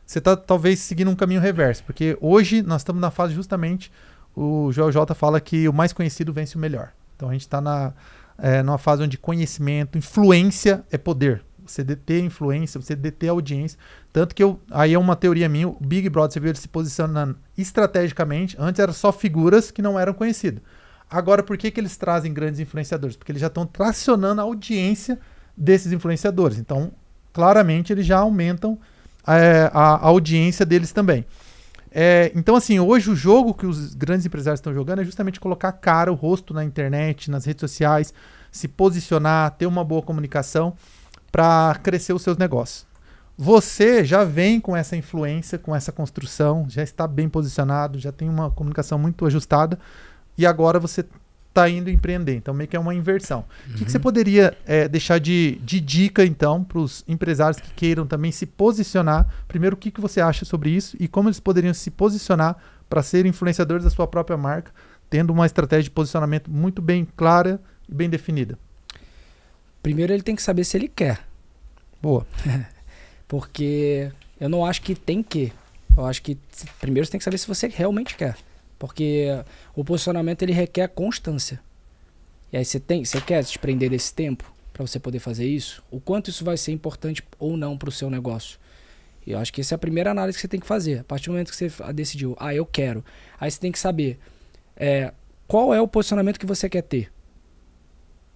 Speaker 1: Você está talvez seguindo um caminho reverso, porque hoje nós estamos na fase justamente, o Joel J fala que o mais conhecido vence o melhor. Então a gente está na, é, numa fase onde conhecimento, influência é poder. Você deter influência, você deter audiência. Tanto que eu, aí é uma teoria minha, o Big Brother, você viu ele se posicionando estrategicamente, antes eram só figuras que não eram conhecidas. Agora, por que, que eles trazem grandes influenciadores? Porque eles já estão tracionando a audiência desses influenciadores. Então, claramente eles já aumentam é, a, a, audiência deles também. É, então, assim, hoje o jogo que os grandes empresários estão jogando é justamente colocar cara, o rosto na internet, nas redes sociais, se posicionar, ter uma boa comunicação para crescer os seus negócios. Você já vem com essa influência, com essa construção, já está bem posicionado, já tem uma comunicação muito ajustada e agora você está indo empreender. Então, meio que é uma inversão. Uhum. O que, que, você uhum. poderia é, deixar de, de, dica, então, para os empresários que queiram também se posicionar? Primeiro, o que, que você acha sobre isso e como eles poderiam se posicionar para ser influenciadores da sua própria marca, tendo uma estratégia de posicionamento muito
Speaker 3: bem clara e bem definida? Primeiro, ele tem que saber se ele quer. Boa. Porque eu não acho que tem que. Eu acho que primeiro você tem que saber se você realmente quer. Porque o posicionamento ele requer constância. E aí você tem, você quer se desprender desse tempo para você poder fazer isso? O quanto isso vai ser importante ou não para o seu negócio? E eu acho que essa é a primeira análise que você tem que fazer. A partir do momento que você decidiu, ah, eu quero. Aí você tem que saber é, qual é o posicionamento que você quer ter.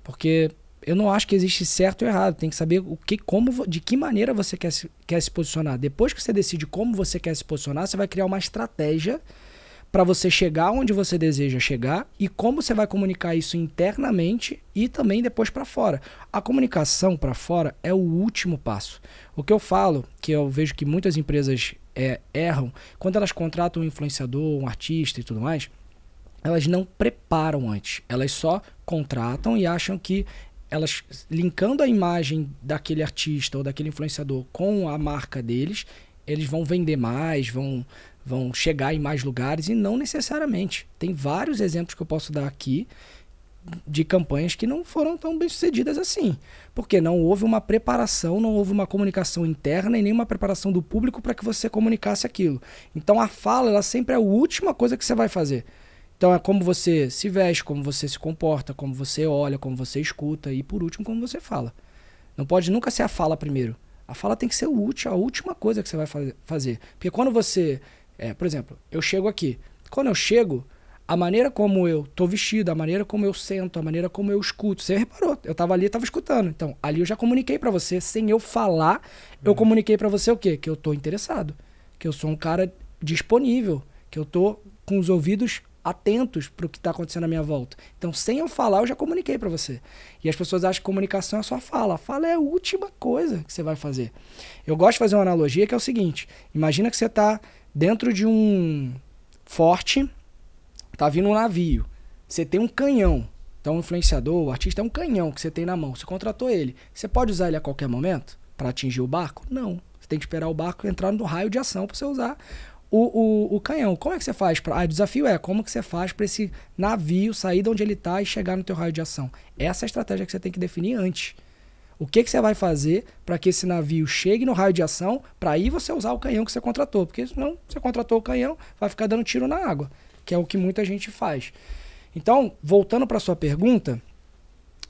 Speaker 3: Porque eu não acho que existe certo ou errado. Tem que saber o que, como, de que maneira você quer se, quer se posicionar. Depois que você decide como você quer se posicionar, você vai criar uma estratégia para você chegar onde você deseja chegar e como você vai comunicar isso internamente e também depois para fora. A comunicação para fora é o último passo. O que eu falo, que eu vejo que muitas empresas é, erram, quando elas contratam um influenciador, um artista e tudo mais, elas não preparam antes. Elas só contratam e acham que elas linkando a imagem daquele artista ou daquele influenciador com a marca deles, eles vão vender mais, vão vão chegar em mais lugares e não necessariamente. Tem vários exemplos que eu posso dar aqui de campanhas que não foram tão bem sucedidas assim. Porque não houve uma preparação, não houve uma comunicação interna e nenhuma preparação do público para que você comunicasse aquilo. Então a fala, ela sempre é a última coisa que você vai fazer. Então é como você se veste, como você se comporta, como você olha, como você escuta e por último como você fala. Não pode nunca ser a fala primeiro. A fala tem que ser útil, a última coisa que você vai fazer. Porque quando você é, por exemplo, eu chego aqui. Quando eu chego, a maneira como eu tô vestido, a maneira como eu sento, a maneira como eu escuto. Você reparou? Eu tava ali, tava escutando. Então, ali eu já comuniquei para você, sem eu falar, eu uhum. comuniquei para você o quê? Que eu tô interessado, que eu sou um cara disponível, que eu tô com os ouvidos atentos para o que está acontecendo à minha volta. Então, sem eu falar, eu já comuniquei para você. E as pessoas acham que comunicação é só fala. A fala é a última coisa que você vai fazer. Eu gosto de fazer uma analogia que é o seguinte: imagina que você está dentro de um forte, tá vindo um navio, você tem um canhão. Então, o influenciador, o artista é um canhão que você tem na mão. Você contratou ele. Você pode usar ele a qualquer momento para atingir o barco? Não. Você tem que esperar o barco entrar no raio de ação para você usar o, o, o, canhão. Como é que você faz? Pra... Ah, o desafio é como que você faz para esse navio sair de onde ele está e chegar no teu raio de ação. Essa é a estratégia que você tem que definir antes. O que, que você vai fazer para que esse navio chegue no raio de ação para aí você usar o canhão que você contratou? Porque senão você contratou o canhão, vai ficar dando tiro na água, que é o que muita gente faz. Então, voltando para sua pergunta,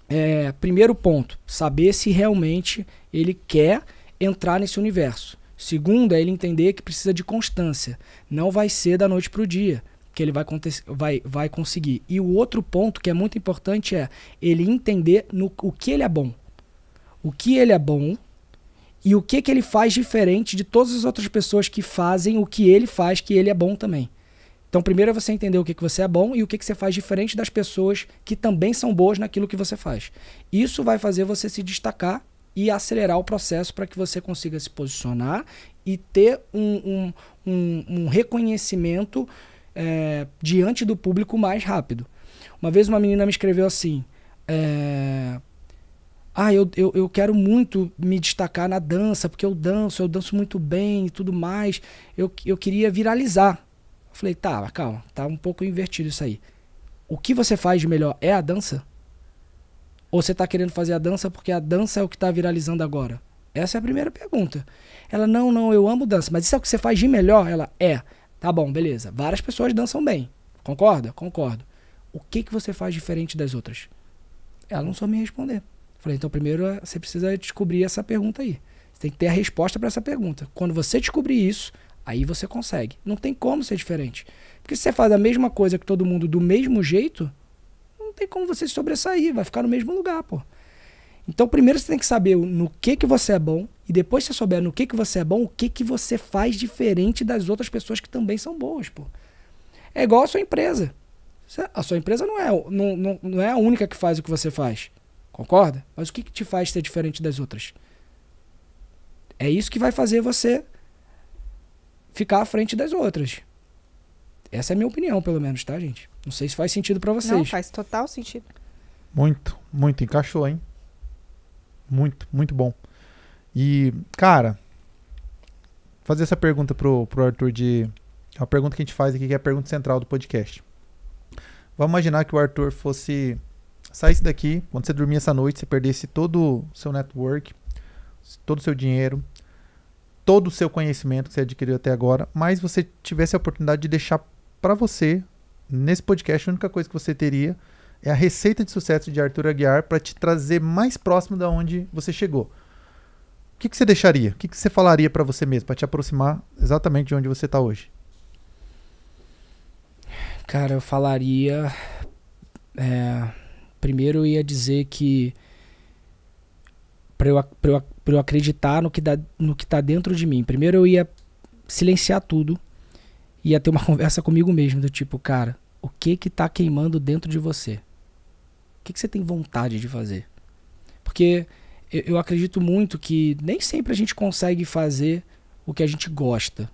Speaker 3: é, primeiro ponto, saber se realmente ele quer entrar nesse universo. Segundo, é ele entender que precisa de constância. Não vai ser da noite para o dia que ele vai, vai, vai conseguir. E o outro ponto que é muito importante é ele entender no, o que ele é bom. O que ele é bom e o que, que ele faz diferente de todas as outras pessoas que fazem o que ele faz, que ele é bom também. Então, primeiro é você entender o que, que você é bom e o que, que você faz diferente das pessoas que também são boas naquilo que você faz. Isso vai fazer você se destacar e acelerar o processo para que você consiga se posicionar e ter um, um, um, um reconhecimento é, diante do público mais rápido. Uma vez uma menina me escreveu assim: é, Ah, eu, eu, eu quero muito me destacar na dança, porque eu danço, eu danço muito bem e tudo mais. Eu, eu queria viralizar. falei, tá, calma, tá um pouco invertido isso aí. O que você faz de melhor é a dança? Ou você está querendo fazer a dança porque a dança é o que está viralizando agora? Essa é a primeira pergunta. Ela, não, não, eu amo dança, mas isso é o que você faz de melhor? Ela, é. Tá bom, beleza. Várias pessoas dançam bem. Concorda? Concordo. O que, que você faz diferente das outras? Ela não soube me responder. Falei, então primeiro eh, você precisa descobrir essa pergunta aí. Você tem que ter a resposta para essa pergunta. Quando você descobrir isso, aí você consegue. Não tem como ser diferente. Porque se você faz a mesma coisa que todo mundo do mesmo jeito, tem como você se sobressair, vai ficar no mesmo lugar, pô. Então, primeiro você tem que saber no que que você é bom e depois que você souber no que que você é bom, o que que você faz diferente das outras pessoas que também são boas, pô. É igual a sua empresa. A sua empresa não é, não, não, não é a única que faz o que você faz. Concorda? Mas o que, que te faz ser diferente das outras? É isso que vai fazer você ficar à frente das outras. Essa é a minha opinião, pelo menos, tá, gente? Não sei se faz sentido para vocês. Não,
Speaker 2: faz total sentido.
Speaker 1: Muito, muito. Encaixou, hein? Muito, muito bom. E, cara, fazer essa pergunta pro, pro Arthur de. É uma pergunta que a gente faz aqui, que é a pergunta central do podcast. Vamos imaginar que o Arthur fosse. saísse daqui, quando você dormir essa noite, você perdesse todo o seu network, todo o seu dinheiro, todo o seu conhecimento que você adquiriu até agora, mas você tivesse a oportunidade de deixar para você, nesse podcast, a única coisa que você teria é a receita de sucesso de Arthur Aguiar para te trazer mais próximo da onde você chegou. O que, que você deixaria? O que, que você falaria para você mesmo para te aproximar exatamente de onde você está hoje?
Speaker 3: Cara, eu falaria. É, primeiro eu ia dizer que para eu, pra eu, eu acreditar no que, no que tá dentro de mim. Primeiro eu ia silenciar tudo ia ter uma conversa comigo mesmo, do tipo, cara, o que que tá queimando dentro de você? O que, que você tem vontade de fazer? Porque eu, eu acredito muito que nem sempre a gente consegue fazer o que a gente gosta,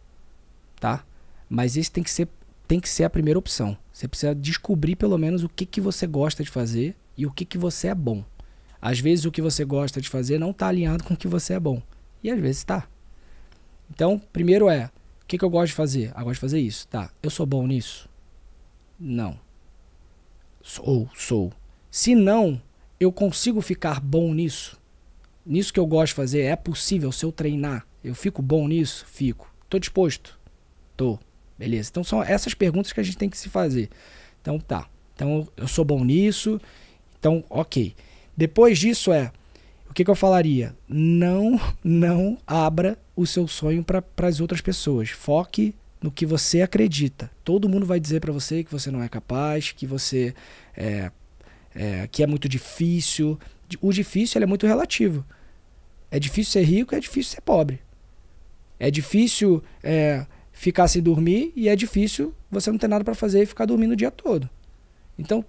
Speaker 3: tá? Mas esse tem que ser, tem que ser a primeira opção. Você precisa descobrir pelo menos o que, que você gosta de fazer e o que, que você é bom. Às vezes o que você gosta de fazer não está alinhado com o que você é bom. E às vezes está. Então, primeiro é o que, que eu gosto de fazer? Ah, gosto de fazer isso. Tá, eu sou bom nisso? Não. Sou, sou. Se não, eu consigo ficar bom nisso? Nisso que eu gosto de fazer, é possível se eu treinar? Eu fico bom nisso? Fico. Tô disposto? Tô. Beleza. Então são essas perguntas que a gente tem que se fazer. Então tá. Então eu sou bom nisso. Então, ok. Depois disso é o que, que eu falaria? Não, não abra o seu sonho para as outras pessoas. Foque no que você acredita. Todo mundo vai dizer para você que você não é capaz, que você é, é, que é muito difícil. O difícil é muito relativo. É difícil ser rico, é difícil ser pobre. É difícil é, ficar sem dormir e é difícil você não ter nada para fazer e ficar dormindo o dia todo. Então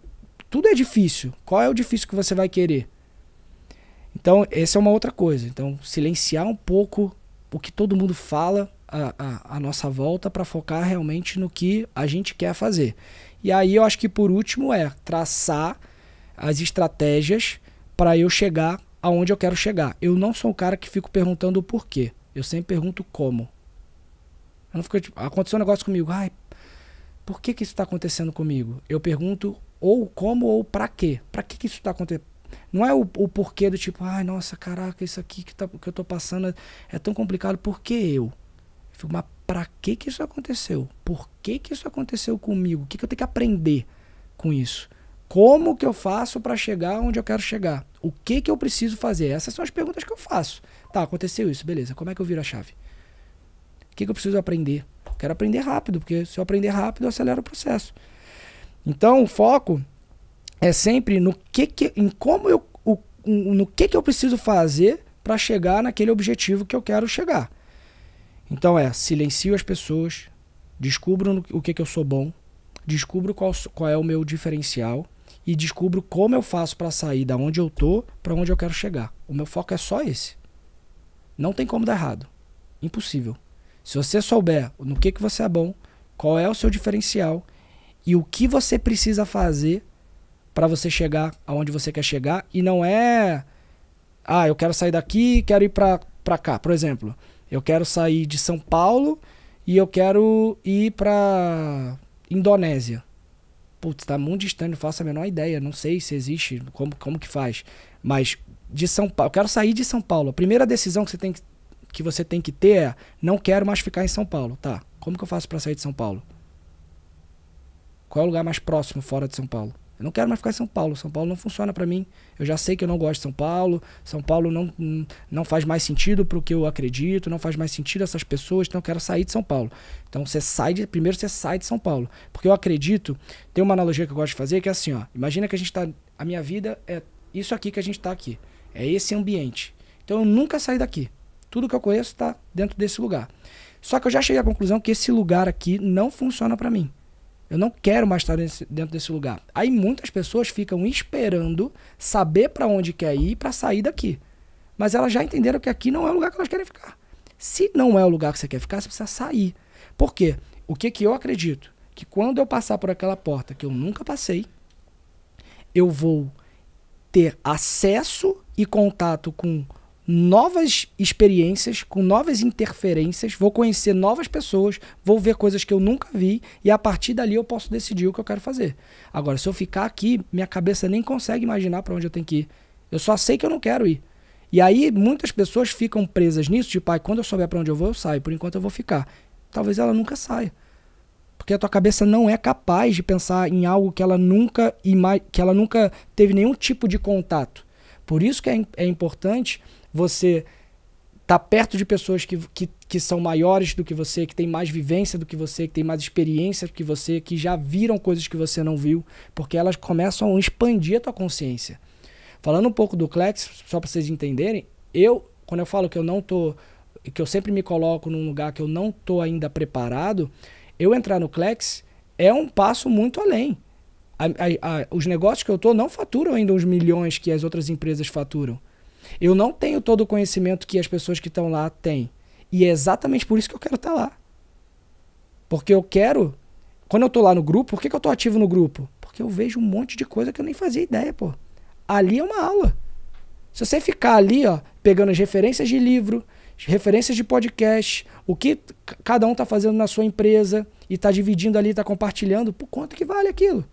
Speaker 3: tudo é difícil. Qual é o difícil que você vai querer? Então, essa é uma outra coisa. Então, silenciar um pouco o que todo mundo fala à nossa volta para focar realmente no que a gente quer fazer. E aí eu acho que por último é traçar as estratégias para eu chegar aonde eu quero chegar. Eu não sou um cara que fico perguntando o porquê. Eu sempre pergunto como. Eu não fico, tipo, aconteceu um negócio comigo. Ai, por que, que isso está acontecendo comigo? Eu pergunto ou como ou para quê? Para que, que isso está acontecendo? Não é o, o porquê do tipo, ai, nossa, caraca, isso aqui que, tá, que eu tô passando é, é tão complicado, por que eu? eu fico, mas pra que que isso aconteceu? Por que que isso aconteceu comigo? O que, que eu tenho que aprender com isso? Como que eu faço para chegar onde eu quero chegar? O que que eu preciso fazer? Essas são as perguntas que eu faço. Tá, aconteceu isso, beleza. Como é que eu viro a chave? O que, que eu preciso aprender? quero aprender rápido, porque se eu aprender rápido, eu acelero o processo. Então, o foco é sempre no que, que em como eu o, no que que eu preciso fazer para chegar naquele objetivo que eu quero chegar. Então é, silencio as pessoas, descubro no, o que que eu sou bom, descubro qual, qual é o meu diferencial e descubro como eu faço para sair da onde eu tô para onde eu quero chegar. O meu foco é só esse. Não tem como dar errado. Impossível. Se você souber no que que você é bom, qual é o seu diferencial e o que você precisa fazer para você chegar aonde você quer chegar e não é ah, eu quero sair daqui, quero ir para para cá, por exemplo. Eu quero sair de São Paulo e eu quero ir para Indonésia. Putz, tá muito distante, não faço a menor ideia, não sei se existe, como como que faz. Mas de São Paulo, eu quero sair de São Paulo. A primeira decisão que você tem que, que você tem que ter é: não quero mais ficar em São Paulo, tá? Como que eu faço para sair de São Paulo? Qual é o lugar mais próximo fora de São Paulo? Eu não quero mais ficar em São Paulo. São Paulo não funciona para mim. Eu já sei que eu não gosto de São Paulo. São Paulo não, não faz mais sentido pro que eu acredito, não faz mais sentido essas pessoas, então eu quero sair de São Paulo. Então você sai de, primeiro você sai de São Paulo, porque eu acredito, tem uma analogia que eu gosto de fazer que é assim, ó. Imagina que a gente tá a minha vida é isso aqui que a gente tá aqui. É esse ambiente. Então eu nunca saí daqui. Tudo que eu conheço está dentro desse lugar. Só que eu já cheguei à conclusão que esse lugar aqui não funciona para mim. Eu não quero mais estar nesse, dentro desse lugar. Aí muitas pessoas ficam esperando saber para onde quer ir para sair daqui. Mas elas já entenderam que aqui não é o lugar que elas querem ficar. Se não é o lugar que você quer ficar, você precisa sair. Por quê? O que, que eu acredito? Que quando eu passar por aquela porta que eu nunca passei, eu vou ter acesso e contato com novas experiências, com novas interferências, vou conhecer novas pessoas, vou ver coisas que eu nunca vi e a partir dali eu posso decidir o que eu quero fazer. Agora, se eu ficar aqui, minha cabeça nem consegue imaginar para onde eu tenho que ir. Eu só sei que eu não quero ir. E aí muitas pessoas ficam presas nisso, tipo, pai, ah, quando eu souber para onde eu vou, eu saio, por enquanto eu vou ficar. Talvez ela nunca saia. Porque a tua cabeça não é capaz de pensar em algo que ela nunca que ela nunca teve nenhum tipo de contato. Por isso que é, é importante você tá perto de pessoas que, que, que são maiores do que você, que têm mais vivência do que você, que têm mais experiência do que você, que já viram coisas que você não viu, porque elas começam a expandir a tua consciência. Falando um pouco do Clex, só para vocês entenderem, eu, quando eu falo que eu não tô, que eu sempre me coloco num lugar que eu não tô ainda preparado, eu entrar no Clex é um passo muito além. A, a, a, os negócios que eu tô não faturam ainda os milhões que as outras empresas faturam. Eu não tenho todo o conhecimento que as pessoas que estão lá têm. E é exatamente por isso que eu quero estar tá lá. Porque eu quero. Quando eu estou lá no grupo, por que, que eu estou ativo no grupo? Porque eu vejo um monte de coisa que eu nem fazia ideia, pô. Ali é uma aula. Se você ficar ali, ó, pegando as referências de livro, referências de podcast, o que cada um está fazendo na sua empresa e está dividindo ali, está compartilhando, por quanto que vale aquilo?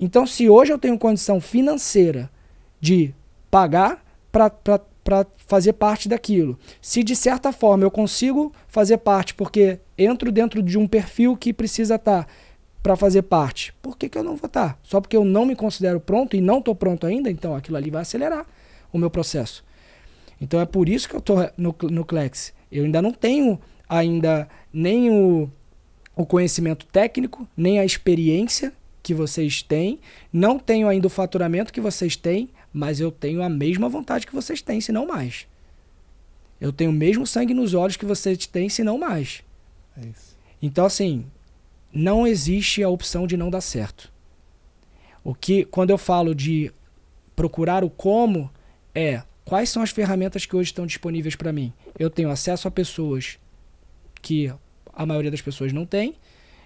Speaker 3: Então, se hoje eu tenho condição financeira de pagar para fazer parte daquilo. Se de certa forma eu consigo fazer parte porque entro dentro de um perfil que precisa estar tá para fazer parte, por que, que eu não vou estar? Tá? Só porque eu não me considero pronto e não estou pronto ainda, então aquilo ali vai acelerar o meu processo. Então é por isso que eu estou no, no Clex. Eu ainda não tenho ainda nem o, o conhecimento técnico, nem a experiência que vocês têm, não tenho ainda o faturamento que vocês têm, mas eu tenho a mesma vontade que vocês têm, se não mais. Eu tenho o mesmo sangue nos olhos que vocês têm, se não mais. É então, assim, não existe a opção de não dar certo. O que, quando eu falo de procurar o como, é quais são as ferramentas que hoje estão disponíveis para mim. Eu tenho acesso a pessoas que a maioria das pessoas não tem.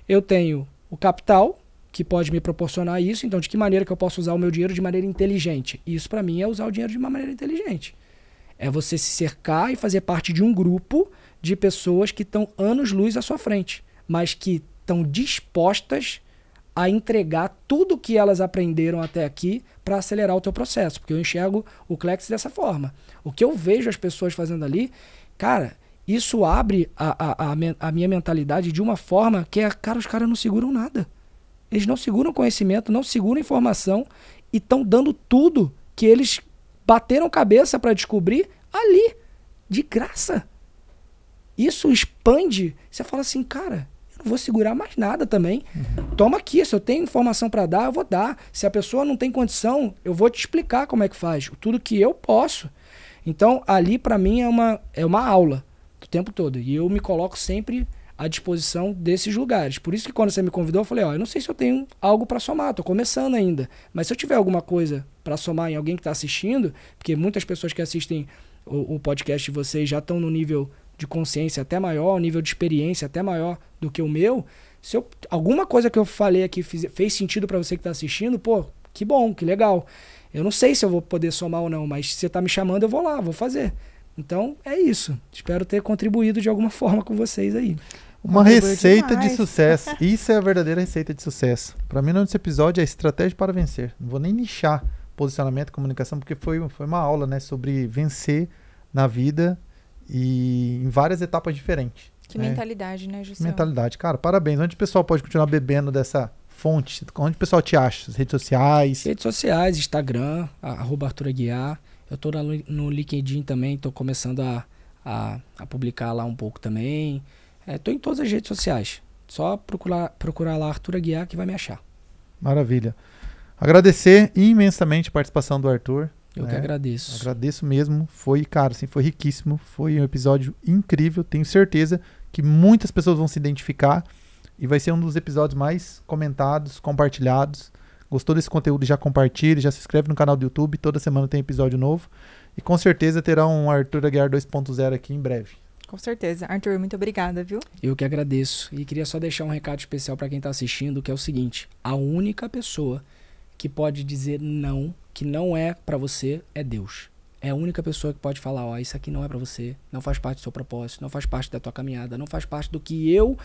Speaker 3: Eu tenho o capital, que pode me proporcionar isso. Então, de que maneira que eu posso usar o meu dinheiro de maneira inteligente? Isso para mim é usar o dinheiro de uma maneira inteligente. É você se cercar e fazer parte de um grupo de pessoas que estão anos-luz à sua frente, mas que estão dispostas a entregar tudo o que elas aprenderam até aqui para acelerar o teu processo, porque eu enxergo o Clex dessa forma. O que eu vejo as pessoas fazendo ali, cara, isso abre a, a, a, a minha mentalidade de uma forma que, é, cara, os caras não seguram nada. Eles não seguram conhecimento, não seguram informação e estão dando tudo que eles bateram cabeça para descobrir ali, de graça. Isso expande. Você fala assim, cara, eu não vou segurar mais nada também. Toma aqui, se eu tenho informação para dar, eu vou dar. Se a pessoa não tem condição, eu vou te explicar como é que faz, tudo que eu posso. Então, ali para mim é uma é uma aula o tempo todo. E eu me coloco sempre à disposição desses lugares. Por isso que quando você me convidou, eu falei, ó, eu não sei se eu tenho algo para somar, tô começando ainda, mas se eu tiver alguma coisa para somar em alguém que está assistindo, porque muitas pessoas que assistem o, o podcast de vocês já estão no nível de consciência até maior, um nível de experiência até maior do que o meu, se eu, alguma coisa que eu falei aqui fiz, fez sentido para você que está assistindo, pô, que bom, que legal. Eu não sei se eu vou poder somar ou não, mas se você tá me chamando, eu vou lá, vou fazer. Então é isso. Espero ter contribuído de alguma forma com vocês aí. Uma receita demais. de
Speaker 1: sucesso. Isso é a verdadeira receita de sucesso. Para mim, o nome episódio é Estratégia para Vencer. Não vou nem nichar posicionamento comunicação, porque foi, foi uma aula né, sobre vencer na vida e em várias etapas diferentes.
Speaker 2: Que né? mentalidade, né, Juscelino?
Speaker 1: Mentalidade. Cara, parabéns. Onde o pessoal pode continuar bebendo dessa fonte? Onde o pessoal te acha? As redes sociais? Redes sociais,
Speaker 3: Instagram, arroba Arthur Aguiar. Eu tô no LinkedIn também, tô começando a, a, a publicar lá um pouco também. É, tô em todas as redes sociais. Só procurar, procurar lá Arthur Aguiar que vai me achar.
Speaker 1: Maravilha. Agradecer imensamente a participação do Arthur. Eu né? que agradeço. Agradeço mesmo. Foi, cara, assim, foi riquíssimo. Foi um episódio incrível. Tenho certeza que muitas pessoas vão se identificar e vai ser um dos episódios mais comentados, compartilhados. Gostou desse conteúdo? Já compartilhe, já se inscreve no canal do YouTube. Toda semana tem episódio novo. E com certeza terá um Arthur Aguiar 2.0
Speaker 3: aqui em breve.
Speaker 2: Com certeza. Arthur, muito obrigada, viu?
Speaker 3: Eu que agradeço. E queria só deixar um recado especial para quem está assistindo, que é o seguinte: a única pessoa que pode dizer não, que não é para você, é Deus. É a única pessoa que pode falar, ó, isso aqui não é para você, não faz parte do seu propósito, não faz parte da tua caminhada, não faz parte do que eu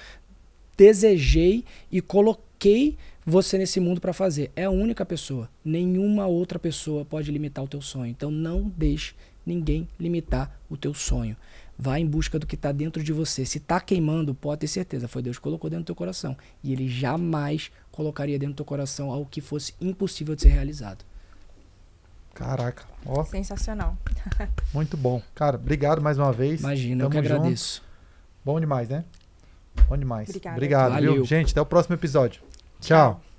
Speaker 3: desejei e coloquei você nesse mundo para fazer. É a única pessoa. Nenhuma outra pessoa pode limitar o teu sonho. Então não deixe ninguém limitar o teu sonho. Vá em busca do que está dentro de você. Se está queimando, pode ter certeza, foi Deus que colocou dentro do teu coração. E Ele jamais colocaria dentro do teu coração algo que fosse impossível de ser realizado.
Speaker 1: Caraca, ó.
Speaker 2: Sensacional.
Speaker 1: Muito bom. Cara, obrigado mais uma vez. Imagina, Tamo eu que agradeço. Junto. Bom demais, né? Bom demais. Obrigada. Obrigado, Valeu. viu? Gente, até o próximo episódio. Tchau. Tchau.